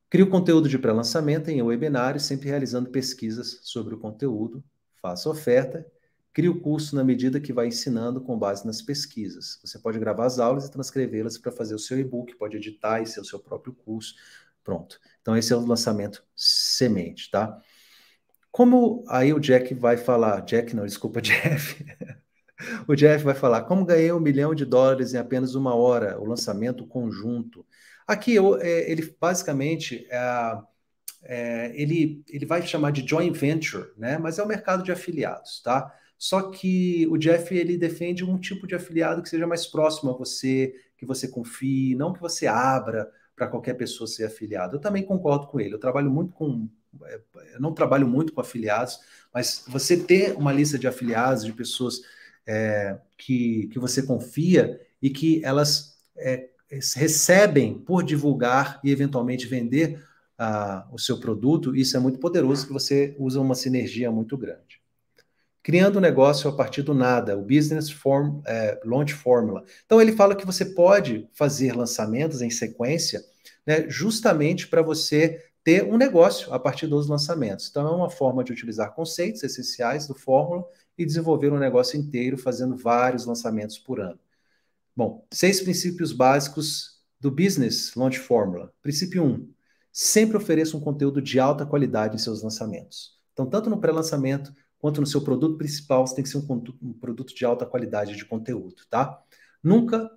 A: Crio conteúdo de pré-lançamento em webinário, sempre realizando pesquisas sobre o conteúdo. Faça oferta. Crio o curso na medida que vai ensinando com base nas pesquisas. Você pode gravar as aulas e transcrevê-las para fazer o seu e-book, pode editar e ser o seu próprio curso. Pronto. Então, esse é o lançamento semente, tá? Como aí o Jack vai falar, Jack não, desculpa, *laughs* Jeff. o Jeff vai falar, como ganhei um milhão de dólares em apenas uma hora, o lançamento conjunto. Aqui eu, é, ele basicamente é, é, ele, ele vai chamar de joint venture, né? Mas é o mercado de afiliados, tá? Só que o Jeff ele defende um tipo de afiliado que seja mais próximo a você, que você confie, não que você abra para qualquer pessoa ser afiliado. Eu também concordo com ele. Eu trabalho muito com é, não trabalho muito com afiliados, mas você ter uma lista de afiliados, de pessoas é, que, que você confia e que elas é, é recebem por divulgar e eventualmente vender ah, o seu produto, isso é muito poderoso, que você usa uma sinergia muito grande. Criando um negócio a partir do nada, o Business Form, é, Launch Formula. Então, ele fala que você pode fazer lançamentos em sequência, né, justamente para você ter um negócio a partir dos lançamentos. Então, é uma forma de utilizar conceitos essenciais do Fórmula e desenvolver um negócio inteiro fazendo vários lançamentos por ano. Bom, seis princípios básicos do Business Launch Fórmula. Princípio 1. Um, sempre ofereça um conteúdo de alta qualidade em seus lançamentos. Então, tanto no pré-lançamento quanto no seu produto principal, você tem que ser um, um produto de alta qualidade de conteúdo, tá? Nunca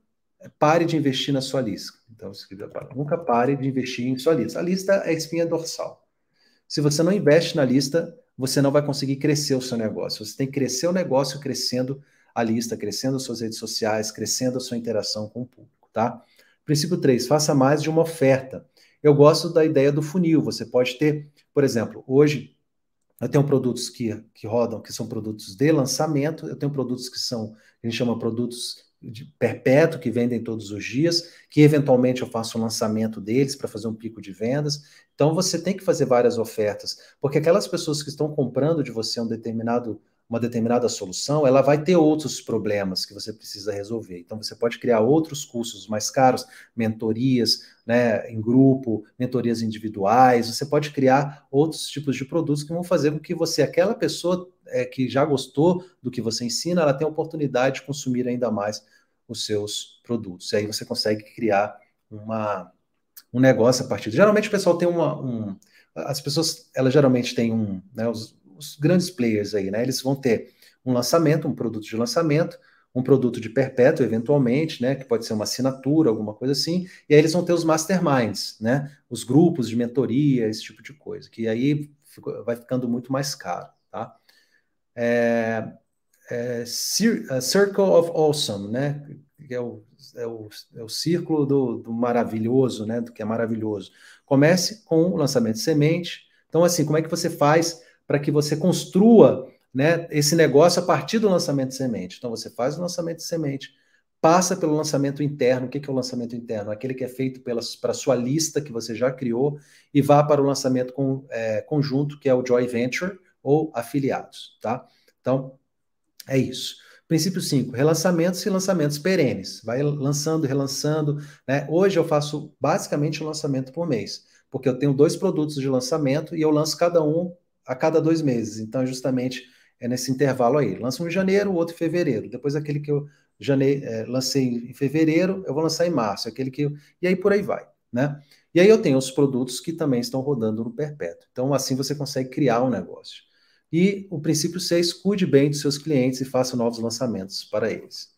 A: pare de investir na sua lista. Então, escreveu a palavra. Nunca pare de investir em sua lista. A lista é a espinha dorsal. Se você não investe na lista, você não vai conseguir crescer o seu negócio. Você tem que crescer o negócio crescendo a lista, crescendo as suas redes sociais, crescendo a sua interação com o público, tá? Princípio 3, faça mais de uma oferta. Eu gosto da ideia do funil. Você pode ter, por exemplo, hoje eu tenho produtos que, que rodam, que são produtos de lançamento, eu tenho produtos que são, a gente chama produtos de perpétuo que vendem todos os dias, que eventualmente eu faço um lançamento deles para fazer um pico de vendas. Então você tem que fazer várias ofertas, porque aquelas pessoas que estão comprando de você um determinado uma determinada solução, ela vai ter outros problemas que você precisa resolver. Então você pode criar outros cursos mais caros, mentorias, né, em grupo, mentorias individuais, você pode criar outros tipos de produtos que vão fazer com que você, aquela pessoa é, que já gostou do que você ensina, ela tenha oportunidade de consumir ainda mais os seus produtos. E aí você consegue criar uma, um negócio a partir. Geralmente o pessoal tem uma. Um, as pessoas, elas geralmente têm um. Né, os, os grandes players aí, né? Eles vão ter um lançamento, um produto de lançamento, um produto de perpétuo, eventualmente, né, que pode ser uma assinatura, alguma coisa assim, e aí eles vão ter os masterminds, né, os grupos de mentoria, esse tipo de coisa, que aí vai ficando muito mais caro, tá? É, é, é, Circle of Awesome, né? Que é o, é o, é o círculo do, do, maravilhoso, né? Do que é maravilhoso. Comece com o lançamento de semente. Então, assim, como é que você faz para que você construa né, esse negócio a partir do lançamento de semente? Então, você faz o lançamento de semente, passa pelo lançamento interno. O que é o lançamento interno? Aquele que é feito para a sua lista que você já criou e vá para o lançamento com, é, conjunto, que é o Joy Venture ou afiliados, tá? Então, é isso. Princípio 5, relançamentos e lançamentos perenes. Vai lançando, relançando. Né? Hoje eu faço basicamente um lançamento por mês, porque eu tenho dois produtos de lançamento e eu lanço cada um a cada dois meses. Então, justamente é nesse intervalo aí. Lança um em janeiro, outro em fevereiro. Depois aquele que eu janei, é, lancei em fevereiro, eu vou lançar em março. Aquele que eu, e aí por aí vai. Né? E aí eu tenho os produtos que também estão rodando no perpétuo. Então, assim você consegue criar um negócio. E o princípio 6, cuide bem dos seus clientes e faça novos lançamentos para eles.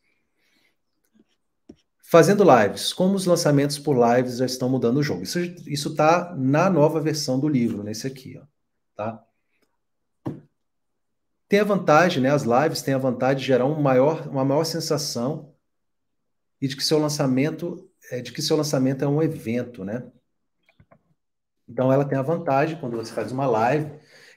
A: Fazendo lives, como os lançamentos por lives já estão mudando o jogo. Isso está na nova versão do livro, nesse aqui. Ó, tá? Tem a vantagem, né? as lives têm a vantagem de gerar um maior, uma maior sensação e de que seu lançamento é, de que seu lançamento é um evento, né? Então ela tem a vantagem quando você faz uma live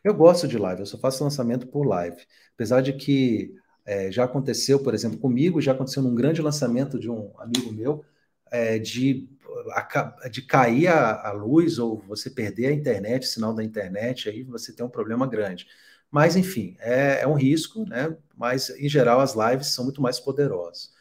A: eu gosto de live, eu só faço lançamento por live. Apesar de que é, já aconteceu, por exemplo, comigo, já aconteceu num grande lançamento de um amigo meu, é, de, a, de cair a, a, luz ou você perder a internet, sinal da internet, aí você tem um problema grande. Mas, enfim, é, é um risco, né? Mas, em geral, as lives são muito mais poderosas.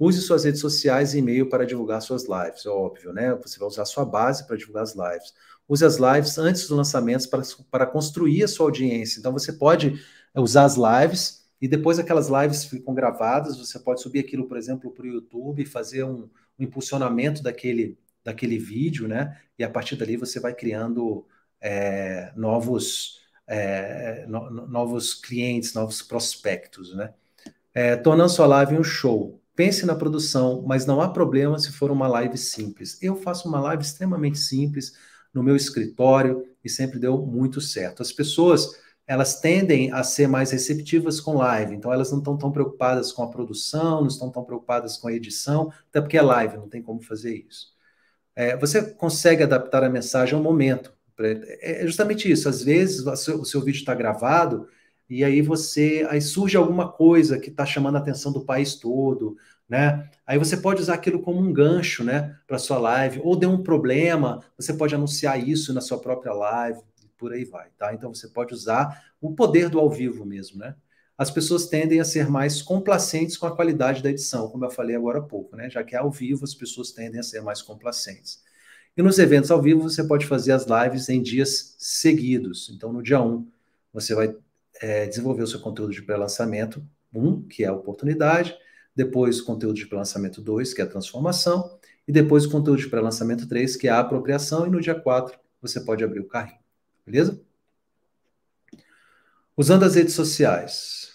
A: Use suas redes sociais e e-mail para divulgar suas lives, é óbvio, né? Você vai usar sua base para divulgar as lives use as lives antes dos lançamentos para, para construir a sua audiência. Então, você pode eh, usar as lives e depois aquelas lives ficam gravadas. Você pode subir aquilo, por exemplo, para o YouTube, fazer um, um, impulsionamento daquele, daquele vídeo, né? E a partir dali você vai criando é, novos, é, no, novos clientes, novos prospectos, né? É, tornando sua live um show. Pense na produção, mas não há problema se for uma live simples. Eu faço uma live extremamente simples no meu escritório e sempre deu muito certo. As pessoas elas tendem a ser mais receptivas com live, então elas não estão tão preocupadas com a produção, não estão tão preocupadas com a edição, até porque é live, não tem como fazer isso. É, você consegue adaptar a mensagem ao momento. É, é justamente isso. Às vezes o seu, o seu vídeo está gravado e aí você aí surge alguma coisa que está chamando a atenção do país todo, né? Aí você pode usar aquilo como um gancho, né, para sua live, ou deu um problema, você pode anunciar isso na sua própria live, e por aí vai, tá? Então você pode usar o poder do ao vivo mesmo, né? As pessoas tendem a ser mais complacentes com a qualidade da edição, como eu falei agora há pouco, né? Já que é ao vivo, as pessoas tendem a ser mais complacentes. E nos eventos ao vivo, você pode fazer as lives em dias seguidos. Então, no dia 1, um, você vai é, desenvolver o seu conteúdo de pré-lançamento, um, que é a oportunidade, depois o conteúdo de pré-lançamento 2, que é a transformação, e depois o conteúdo de pré-lançamento 3, que é a apropriação, e no dia 4 você pode abrir o carrinho. Beleza? Usando as redes sociais.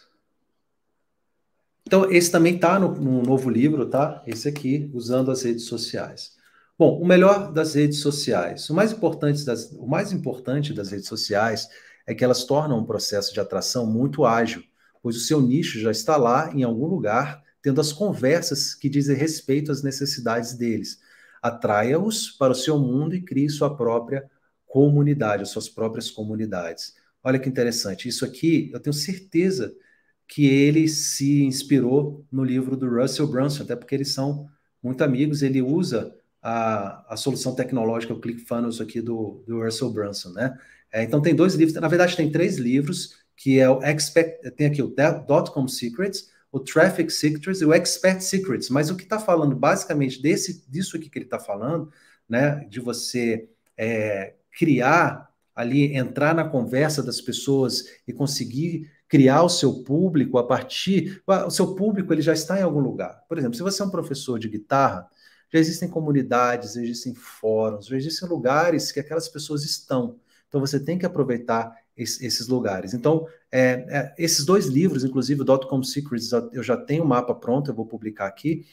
A: Então, esse também está no, no, novo livro, tá? Esse aqui, Usando as Redes Sociais. Bom, o melhor das redes sociais. O mais importante das, o mais importante das redes sociais é que elas tornam um processo de atração muito ágil, pois o seu nicho já está lá em algum lugar tendo as conversas que dizem respeito às necessidades deles. Atraia-os para o seu mundo e crie sua própria comunidade, as suas próprias comunidades. Olha que interessante. Isso aqui, eu tenho certeza que ele se inspirou no livro do Russell Brunson, até porque eles são muito amigos. Ele usa a, a solução tecnológica, o ClickFunnels aqui do, do Russell Brunson, né? É, então tem dois livros, na verdade tem três livros, que é o Expect, tem aqui o Dot.com Secrets, o Traffic Secrets e o Expert Secrets. Mas o que está falando basicamente desse, disso aqui que ele está falando, né? De você é, criar ali, entrar na conversa das pessoas e conseguir criar o seu público a partir. O seu público ele já está em algum lugar. Por exemplo, se você é um professor de guitarra, já existem comunidades, já existem fóruns, já existem lugares que aquelas pessoas estão. Então você tem que aproveitar esses lugares. Então, é, é, esses dois livros, inclusive o Dotcom Secrets, eu já tenho o um mapa pronto, eu vou publicar aqui,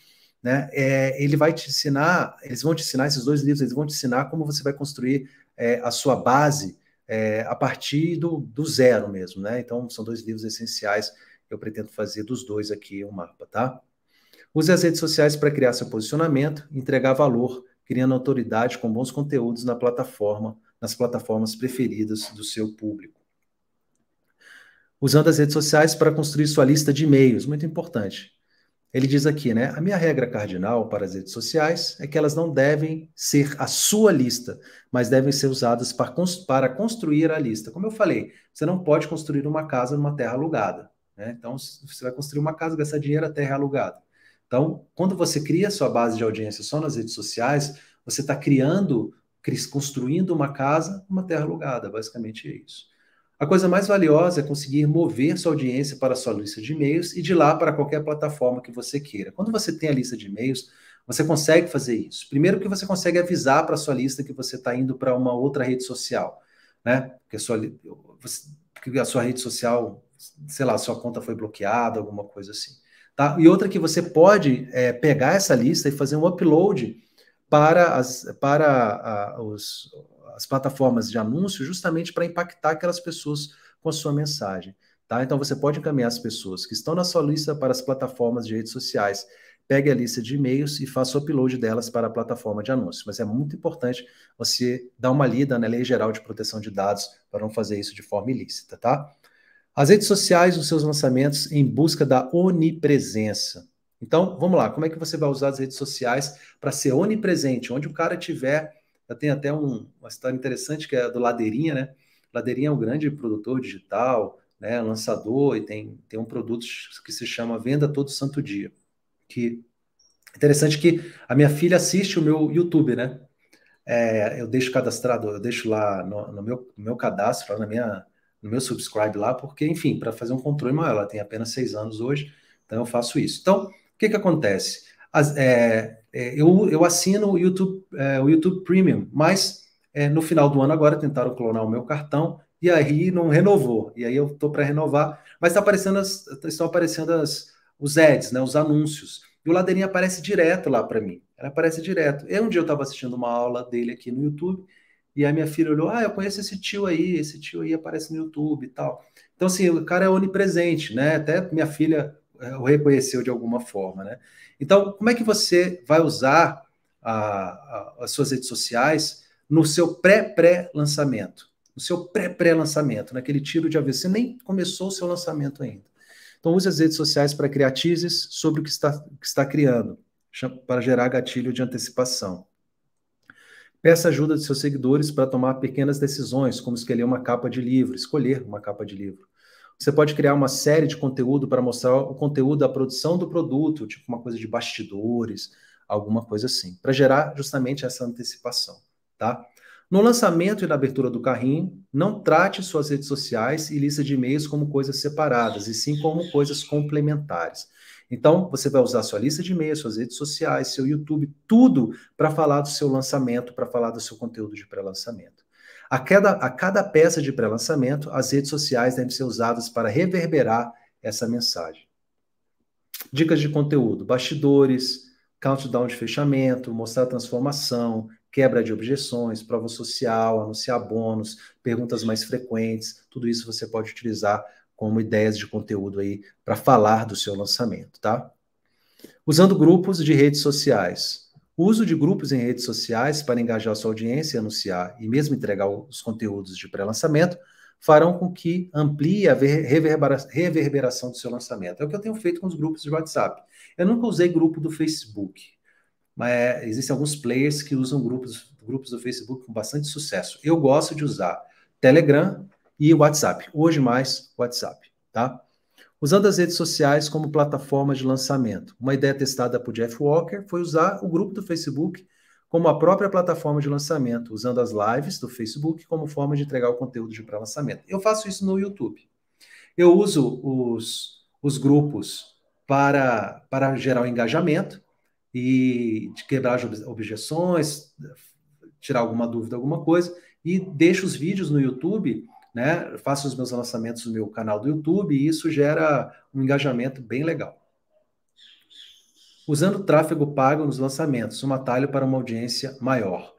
A: né? É, ele vai te ensinar, eles vão te ensinar, esses dois livros, eles vão te ensinar como você vai construir é, a sua base é, a partir do, do, zero mesmo, né? Então, são dois livros essenciais, eu pretendo fazer dos dois aqui um mapa, tá? Use as redes sociais para criar seu posicionamento, entregar valor, criando autoridade com bons conteúdos na plataforma, nas plataformas preferidas do seu público. Usando as redes sociais para construir sua lista de e-mails, muito importante. Ele diz aqui, né? A minha regra cardinal para as redes sociais é que elas não devem ser a sua lista, mas devem ser usadas para, para construir a lista. Como eu falei, você não pode construir uma casa numa terra alugada. Né? Então, você vai construir uma casa, gastar dinheiro, a terra é alugada. Então, quando você cria sua base de audiência só nas redes sociais, você está criando construindo uma casa, uma terra alugada, basicamente é isso. A coisa mais valiosa é conseguir mover sua audiência para sua lista de e-mails e de lá para qualquer plataforma que você queira. Quando você tem a lista de e-mails, você consegue fazer isso. Primeiro que você consegue avisar para sua lista que você está indo para uma outra rede social, né? Porque a sua, você, porque a sua rede social, sei lá, sua conta foi bloqueada, alguma coisa assim. Tá? E outra que você pode é, pegar essa lista e fazer um upload para as, para a, os, as plataformas de anúncio, justamente para impactar aquelas pessoas com a sua mensagem. Tá? Então você pode encaminhar as pessoas que estão na sua lista para as plataformas de redes sociais. Pegue a lista de e-mails e faça o upload delas para a plataforma de anúncios. Mas é muito importante você dar uma lida na Lei Geral de Proteção de Dados para não fazer isso de forma ilícita, tá? As redes sociais os seus lançamentos em busca da onipresença. Então, vamos lá, como é que você vai usar as redes sociais para ser onipresente? Onde o cara tiver, tem até um, uma história interessante que é do Ladeirinha, né? Ladeirinha é um grande produtor digital, né, lançador, e tem, tem um produto que se chama Venda Todo Santo Dia. Que interessante que a minha filha assiste o meu YouTube, né? É, eu deixo cadastrado, eu deixo lá no, no meu, no meu cadastro, na minha, no meu subscribe lá, porque, enfim, para fazer um controle maior, ela tem apenas seis anos hoje, então eu faço isso. Então, que, que acontece? As, é, é, eu, eu assino o YouTube, é, o YouTube Premium, mas é, no final do ano agora tentaram clonar o meu cartão e aí não renovou. E aí eu estou para renovar, mas tá aparecendo as, estão aparecendo as, os ads, né, os anúncios. E o Ladeirinha aparece direto lá para mim. Ela aparece direto. E um dia eu estava assistindo uma aula dele aqui no YouTube e a minha filha olhou, ah, eu conheço esse tio aí, esse tio aí aparece no YouTube e tal. Então, assim, o cara é onipresente, né? Até minha filha o reconheceu de alguma forma, né? Então, como é que você vai usar a, a, as suas redes sociais no seu pré-pré-lançamento? No seu pré-pré-lançamento, naquele tiro de avesso. Você nem começou o seu lançamento ainda. Então, use as redes sociais para criar teases sobre o que está, que está criando, para gerar gatilho de antecipação. Peça ajuda de seus seguidores para tomar pequenas decisões, como escolher uma capa de livro, escolher uma capa de livro. Você pode criar uma série de conteúdo para mostrar o conteúdo da produção do produto, tipo uma coisa de bastidores, alguma coisa assim, para gerar justamente essa antecipação, tá? No lançamento e na abertura do carrinho, não trate suas redes sociais e lista de e-mails como coisas separadas, e sim como coisas complementares. Então, você vai usar sua lista de e-mails, suas redes sociais, seu YouTube, tudo para falar do seu lançamento, para falar do seu conteúdo de pré-lançamento. A cada, a cada peça de pré-lançamento, as redes sociais devem ser usadas para reverberar essa mensagem. Dicas de conteúdo: bastidores, countdown de fechamento, mostrar transformação, quebra de objeções, prova social, anunciar bônus, perguntas mais frequentes. Tudo isso você pode utilizar como ideias de conteúdo aí para falar do seu lançamento, tá? Usando grupos de redes sociais. O uso de grupos em redes sociais para engajar sua audiência, anunciar e mesmo entregar os conteúdos de pré-lançamento farão com que amplie a reverberação do seu lançamento. É o que eu tenho feito com os grupos de WhatsApp. Eu nunca usei grupo do Facebook, mas existem alguns players que usam grupos, grupos do Facebook com bastante sucesso. Eu gosto de usar Telegram e WhatsApp. Hoje mais WhatsApp, tá? Usando as redes sociais como plataforma de lançamento. Uma ideia testada por Jeff Walker foi usar o grupo do Facebook como a própria plataforma de lançamento, usando as lives do Facebook como forma de entregar o conteúdo de pré-lançamento. Eu faço isso no YouTube. Eu uso os, os grupos para, para gerar o um engajamento e quebrar as objeções, tirar alguma dúvida, alguma coisa, e deixo os vídeos no YouTube né? Faço os meus lançamentos no meu canal do YouTube e isso gera um engajamento bem legal. Usando tráfego pago nos lançamentos, um atalho para uma audiência maior.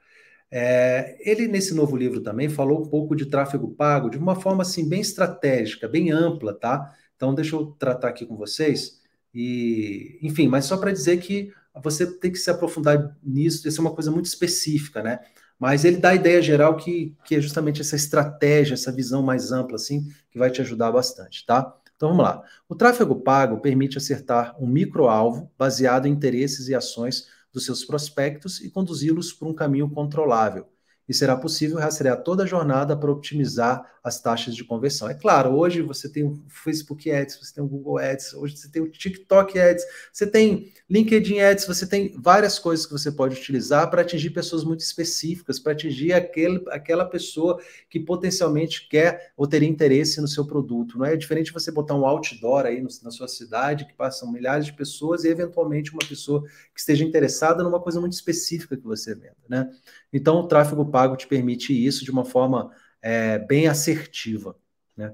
A: É, ele, nesse novo livro também, falou um pouco de tráfego pago de uma forma assim, bem estratégica, bem ampla, tá? Então, deixa eu tratar aqui com vocês. E, enfim, mas só para dizer que você tem que se aprofundar nisso, isso é uma coisa muito específica, né? Mas ele dá a ideia geral que, que é justamente essa estratégia, essa visão mais ampla, assim, que vai te ajudar bastante, tá? Então vamos lá. O tráfego pago permite acertar um micro-alvo baseado em interesses e ações dos seus prospectos e conduzi-los por um caminho controlável, e será possível rastrear toda a jornada para otimizar as taxas de conversão. É claro, hoje você tem o Facebook Ads, você tem o Google Ads, hoje você tem o TikTok Ads, você tem LinkedIn Ads, você tem várias coisas que você pode utilizar para atingir pessoas muito específicas, para atingir aquele, aquela pessoa que potencialmente quer ou teria interesse no seu produto. Não é, é diferente você botar um outdoor aí no, na sua cidade que passam milhares de pessoas e eventualmente uma pessoa que esteja interessada numa coisa muito específica que você venda, né? Então, o tráfego pago te permite isso de uma forma é, bem assertiva. Né?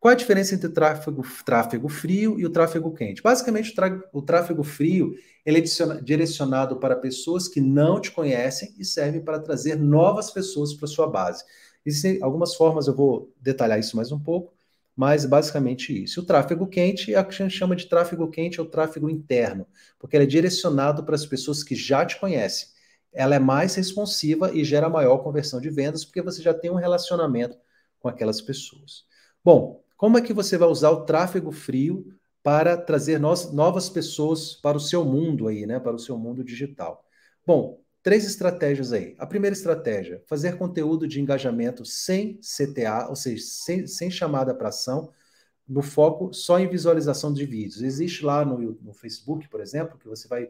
A: Qual a diferença entre tráfego, tráfego frio e o tráfego quente? Basicamente, o, tra, o tráfego frio ele é direcionado para pessoas que não te conhecem e serve para trazer novas pessoas para sua base. Existem algumas formas, eu vou detalhar isso mais um pouco, mas basicamente isso. O tráfego quente é o que a gente chama de tráfego quente, é o tráfego interno, porque ele é direcionado para as pessoas que já te conhecem ela é mais responsiva e gera maior conversão de vendas, porque você já tem um relacionamento com aquelas pessoas. Bom, como é que você vai usar o tráfego frio para trazer novas pessoas para o seu mundo aí, né? Para o seu mundo digital. Bom, três estratégias aí. A primeira estratégia, fazer conteúdo de engajamento sem CTA, ou seja, sem, sem chamada para ação, no foco só em visualização de vídeos. Existe lá no, no Facebook, por exemplo, que você vai,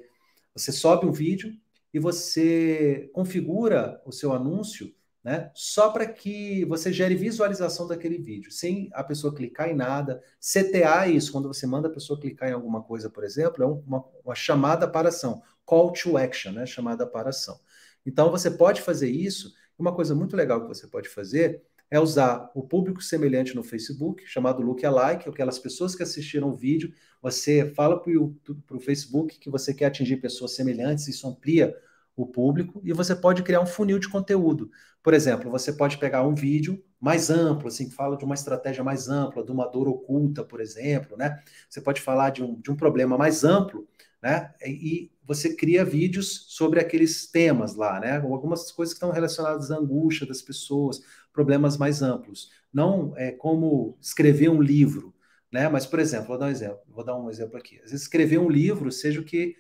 A: você sobe um vídeo, e você configura o seu anúncio né, só para que você gere visualização daquele vídeo, sem a pessoa clicar em nada. CTA é isso, quando você manda a pessoa clicar em alguma coisa, por exemplo, é uma, uma chamada para ação, call to action, né, chamada para ação. Então você pode fazer isso. Uma coisa muito legal que você pode fazer é usar o público semelhante no Facebook, chamado lookalike, aquelas pessoas que assistiram o vídeo. Você fala para o Facebook que você quer atingir pessoas semelhantes, isso amplia o público e você pode criar um funil de conteúdo. Por exemplo, você pode pegar um vídeo mais amplo, assim, que fala de uma estratégia mais ampla, de uma dor oculta, por exemplo, né? Você pode falar de um, de um problema mais amplo, né? E você cria vídeos sobre aqueles temas lá, né? Ou algumas coisas que estão relacionadas à angústia das pessoas, problemas mais amplos. Não é como escrever um livro, né? Mas, por exemplo, vou dar um exemplo, vou dar um exemplo aqui. Às vezes, escrever um livro, seja o que,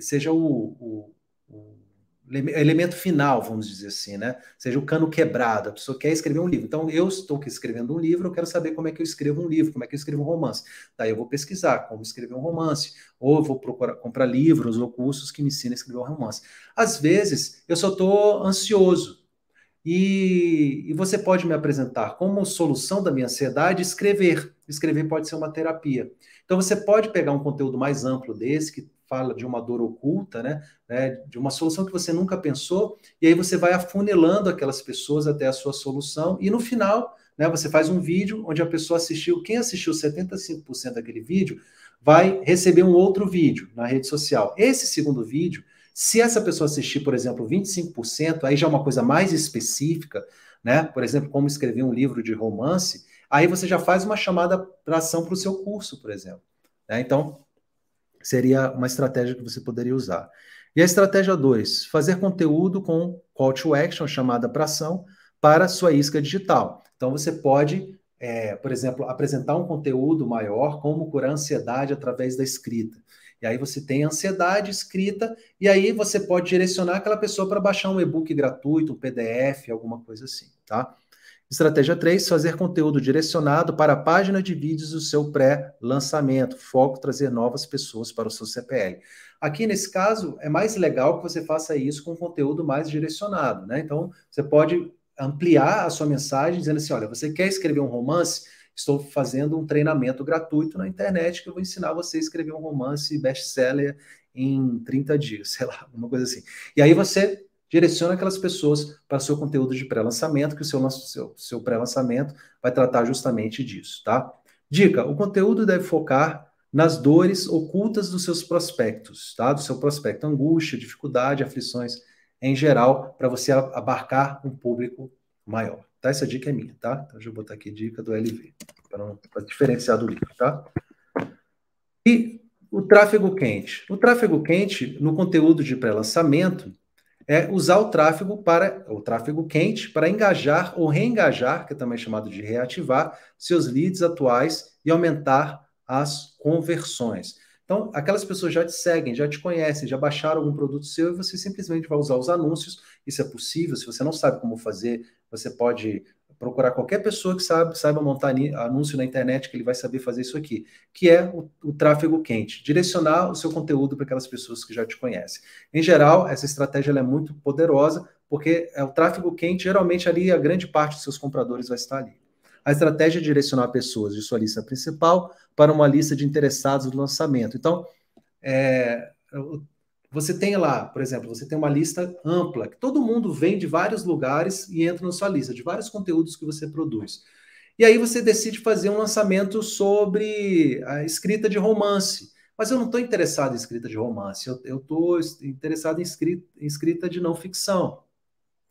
A: seja o, o, o elemento final, vamos dizer assim, né? Ou seja, o cano quebrado, a pessoa quer escrever um livro. Então, eu estou escrevendo um livro, eu quero saber como é que eu escrevo um livro, como é que eu escrevo um romance. Daí eu vou pesquisar como escrever um romance, ou vou procurar comprar livros ou cursos que me ensinem a escrever um romance. Às vezes, eu só estou ansioso. E, e você pode me apresentar como solução da minha ansiedade escrever. Escrever pode ser uma terapia. Então, você pode pegar um conteúdo mais amplo desse, que fala de uma dor oculta, né? né? De uma solução que você nunca pensou, e aí você vai afunilando aquelas pessoas até a sua solução, e no final, né, você faz um vídeo onde a pessoa assistiu, quem assistiu 75% daquele vídeo, vai receber um outro vídeo na rede social. Esse segundo vídeo, se essa pessoa assistir, por exemplo, 25%, aí já é uma coisa mais específica, né? Por exemplo, como escrever um livro de romance, aí você já faz uma chamada para ação para o seu curso, por exemplo. Né? Então, Seria uma estratégia que você poderia usar. E a estratégia 2, fazer conteúdo com call to action, chamada para ação, para sua isca digital. Então você pode, é, por exemplo, apresentar um conteúdo maior, como curar ansiedade através da escrita. E aí você tem ansiedade escrita, e aí você pode direcionar aquela pessoa para baixar um e-book gratuito, um PDF, alguma coisa assim, tá? Estratégia 3, fazer conteúdo direcionado para a página de vídeos do seu pré-lançamento. Foco trazer novas pessoas para o seu CPL. Aqui, nesse caso, é mais legal que você faça isso com conteúdo mais direcionado, né? Então, você pode ampliar a sua mensagem dizendo assim, olha, você quer escrever um romance? Estou fazendo um treinamento gratuito na internet que eu vou ensinar você a escrever um romance best-seller em 30 dias, *laughs* sei lá, alguma coisa assim. E aí você Direciona aquelas pessoas para seu conteúdo de pré-lançamento, que o seu, seu, seu pré-lançamento vai tratar justamente disso, tá? Dica: o conteúdo deve focar nas dores ocultas dos seus prospectos, tá? Do seu prospecto, angústia, dificuldade, aflições em geral, para você abarcar um público maior, tá? Essa dica é minha, tá? Então, deixa eu botar aqui dica do LV, para diferenciar do livro, tá? E o tráfego quente. O tráfego quente, no conteúdo de pré-lançamento, é usar o tráfego para o tráfego quente para engajar ou reengajar, que é também chamado de reativar, seus leads atuais e aumentar as conversões. Então, aquelas pessoas já te seguem, já te conhecem, já baixaram algum produto seu e você simplesmente vai usar os anúncios. Isso é possível. Se você não sabe como fazer, você pode procurar qualquer pessoa que sabe, saiba montar anúncio na internet, que ele vai saber fazer isso aqui, que é o, o tráfego quente, direcionar o seu conteúdo para aquelas pessoas que já te conhecem. Em geral, essa estratégia é muito poderosa, porque é o tráfego quente, geralmente ali a grande parte dos seus compradores vai estar ali. A estratégia é direcionar pessoas de sua lista principal para uma lista de interessados no lançamento. Então, é, você tem lá, por exemplo, você tem uma lista ampla, que todo mundo vem de vários lugares e entra na sua lista, de vários conteúdos que você produz. E aí você decide fazer um lançamento sobre a escrita de romance. Mas eu não estou interessado em escrita de romance, eu estou interessado em escrita, em escrita de não ficção.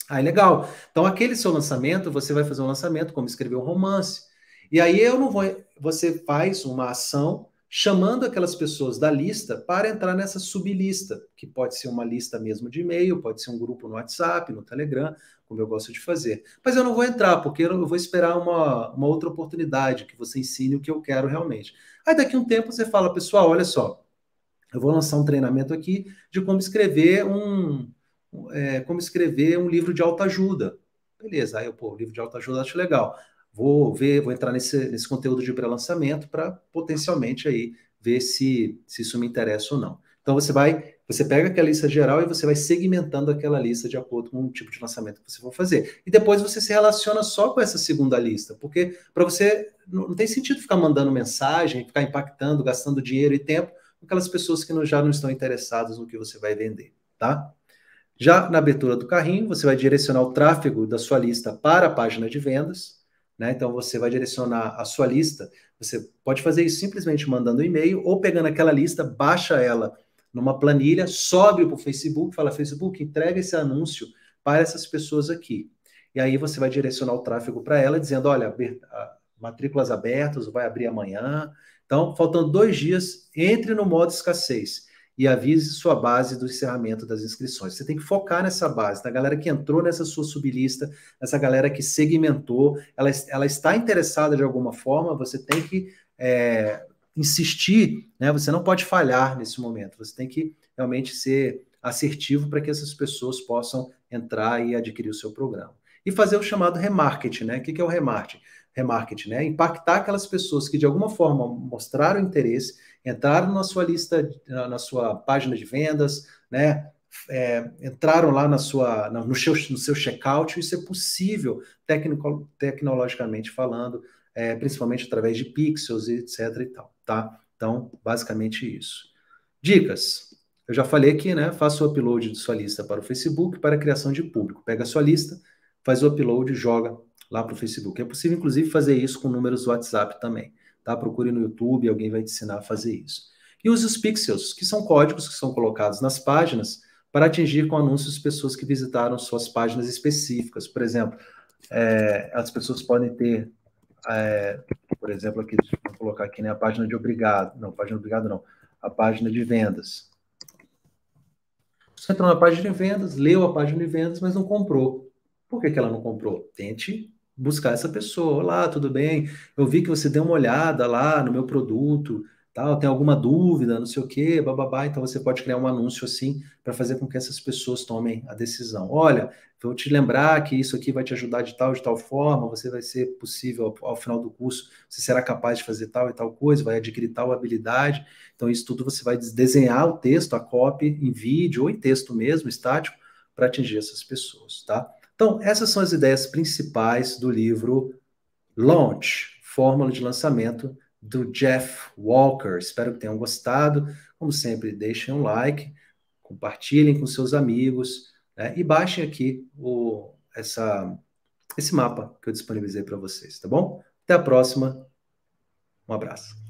A: Aí, legal. Então, aquele seu lançamento, você vai fazer um lançamento como escrever um romance. E aí eu não vou. Você faz uma ação chamando aquelas pessoas da lista para entrar nessa sublista, que pode ser uma lista mesmo de e-mail, pode ser um grupo no WhatsApp, no Telegram, como eu gosto de fazer. Mas eu não vou entrar, porque eu vou esperar uma, uma outra oportunidade que você ensine o que eu quero realmente. Aí daqui um tempo você fala, pessoal, olha só, eu vou lançar um treinamento aqui de como escrever um, é, como escrever um livro de autoajuda. Beleza, aí eu, pô, livro de autoajuda acho legal vou ver, vou entrar nesse, nesse conteúdo de pré-lançamento para potencialmente aí ver se, se isso me interessa ou não. Então você vai, você pega aquela lista geral e você vai segmentando aquela lista de acordo com o tipo de lançamento que você for fazer. E depois você se relaciona só com essa segunda lista, porque para você não, não, tem sentido ficar mandando mensagem, ficar impactando, gastando dinheiro e tempo com aquelas pessoas que não, já não estão interessadas no que você vai vender, tá? Já na abertura do carrinho, você vai direcionar o tráfego da sua lista para a página de vendas, né? Então você vai direcionar a sua lista. Você pode fazer isso simplesmente mandando um e-mail ou pegando aquela lista, baixa ela numa planilha, sobe para o Facebook, fala Facebook, entrega esse anúncio para essas pessoas aqui. E aí você vai direcionar o tráfego para ela, dizendo, olha, matrículas abertas, vai abrir amanhã. Então, faltando dois dias, entre no modo escassez e avise sua base do encerramento das inscrições. Você tem que focar nessa base, na galera que entrou nessa sua sublista, nessa galera que segmentou, ela, ela está interessada de alguma forma, você tem que é, insistir, né? Você não pode falhar nesse momento, você tem que realmente ser assertivo para que essas pessoas possam entrar e adquirir o seu programa. E fazer o chamado remarketing, né? O que é o remarketing? Remarketing, né? Impactar aquelas pessoas que de alguma forma mostraram interesse entraram na sua lista, na sua página de vendas, né? É, entraram lá na sua, no, seu, no seu checkout, isso é possível tecnico, tecnologicamente falando, é, principalmente através de pixels, etc. e tal, tá? Então, basicamente isso. Dicas. Eu já falei aqui, né? Faça o upload de sua lista para o Facebook para criação de público. Pega a sua lista, faz o upload e joga lá para o Facebook. É possível, inclusive, fazer isso com números do WhatsApp também tá? Procure no YouTube, alguém vai te ensinar a fazer isso. E use os pixels, que são códigos que são colocados nas páginas para atingir com anúncios pessoas que visitaram suas páginas específicas. Por exemplo, é, as pessoas podem ter, é, por exemplo, aqui, vou colocar aqui né, a página de obrigado, não, página de obrigado não, a página de vendas. Você entrou na página de vendas, leu a página de vendas, mas não comprou. Por que, que ela não comprou? Tente buscar essa pessoa. Olá, tudo bem? Eu vi que você deu uma olhada lá no meu produto, tal, tem alguma dúvida, não sei o quê, bababá. Então você pode criar um anúncio assim para fazer com que essas pessoas tomem a decisão. Olha, vou te lembrar que isso aqui vai te ajudar de tal de tal forma, você vai ser possível ao, final do curso, você será capaz de fazer tal e tal coisa, vai adquirir tal habilidade. Então isso tudo você vai desenhar o texto, a copy em vídeo ou em texto mesmo, estático, para atingir essas pessoas, tá? Então, essas são as ideias principais do livro Launch, Fórmula de Lançamento, do Jeff Walker. Espero que tenham gostado. Como sempre, deixem um like, compartilhem com seus amigos né? e baixem aqui o, essa, esse mapa que eu disponibilizei para vocês, tá bom? Até a próxima. Um abraço.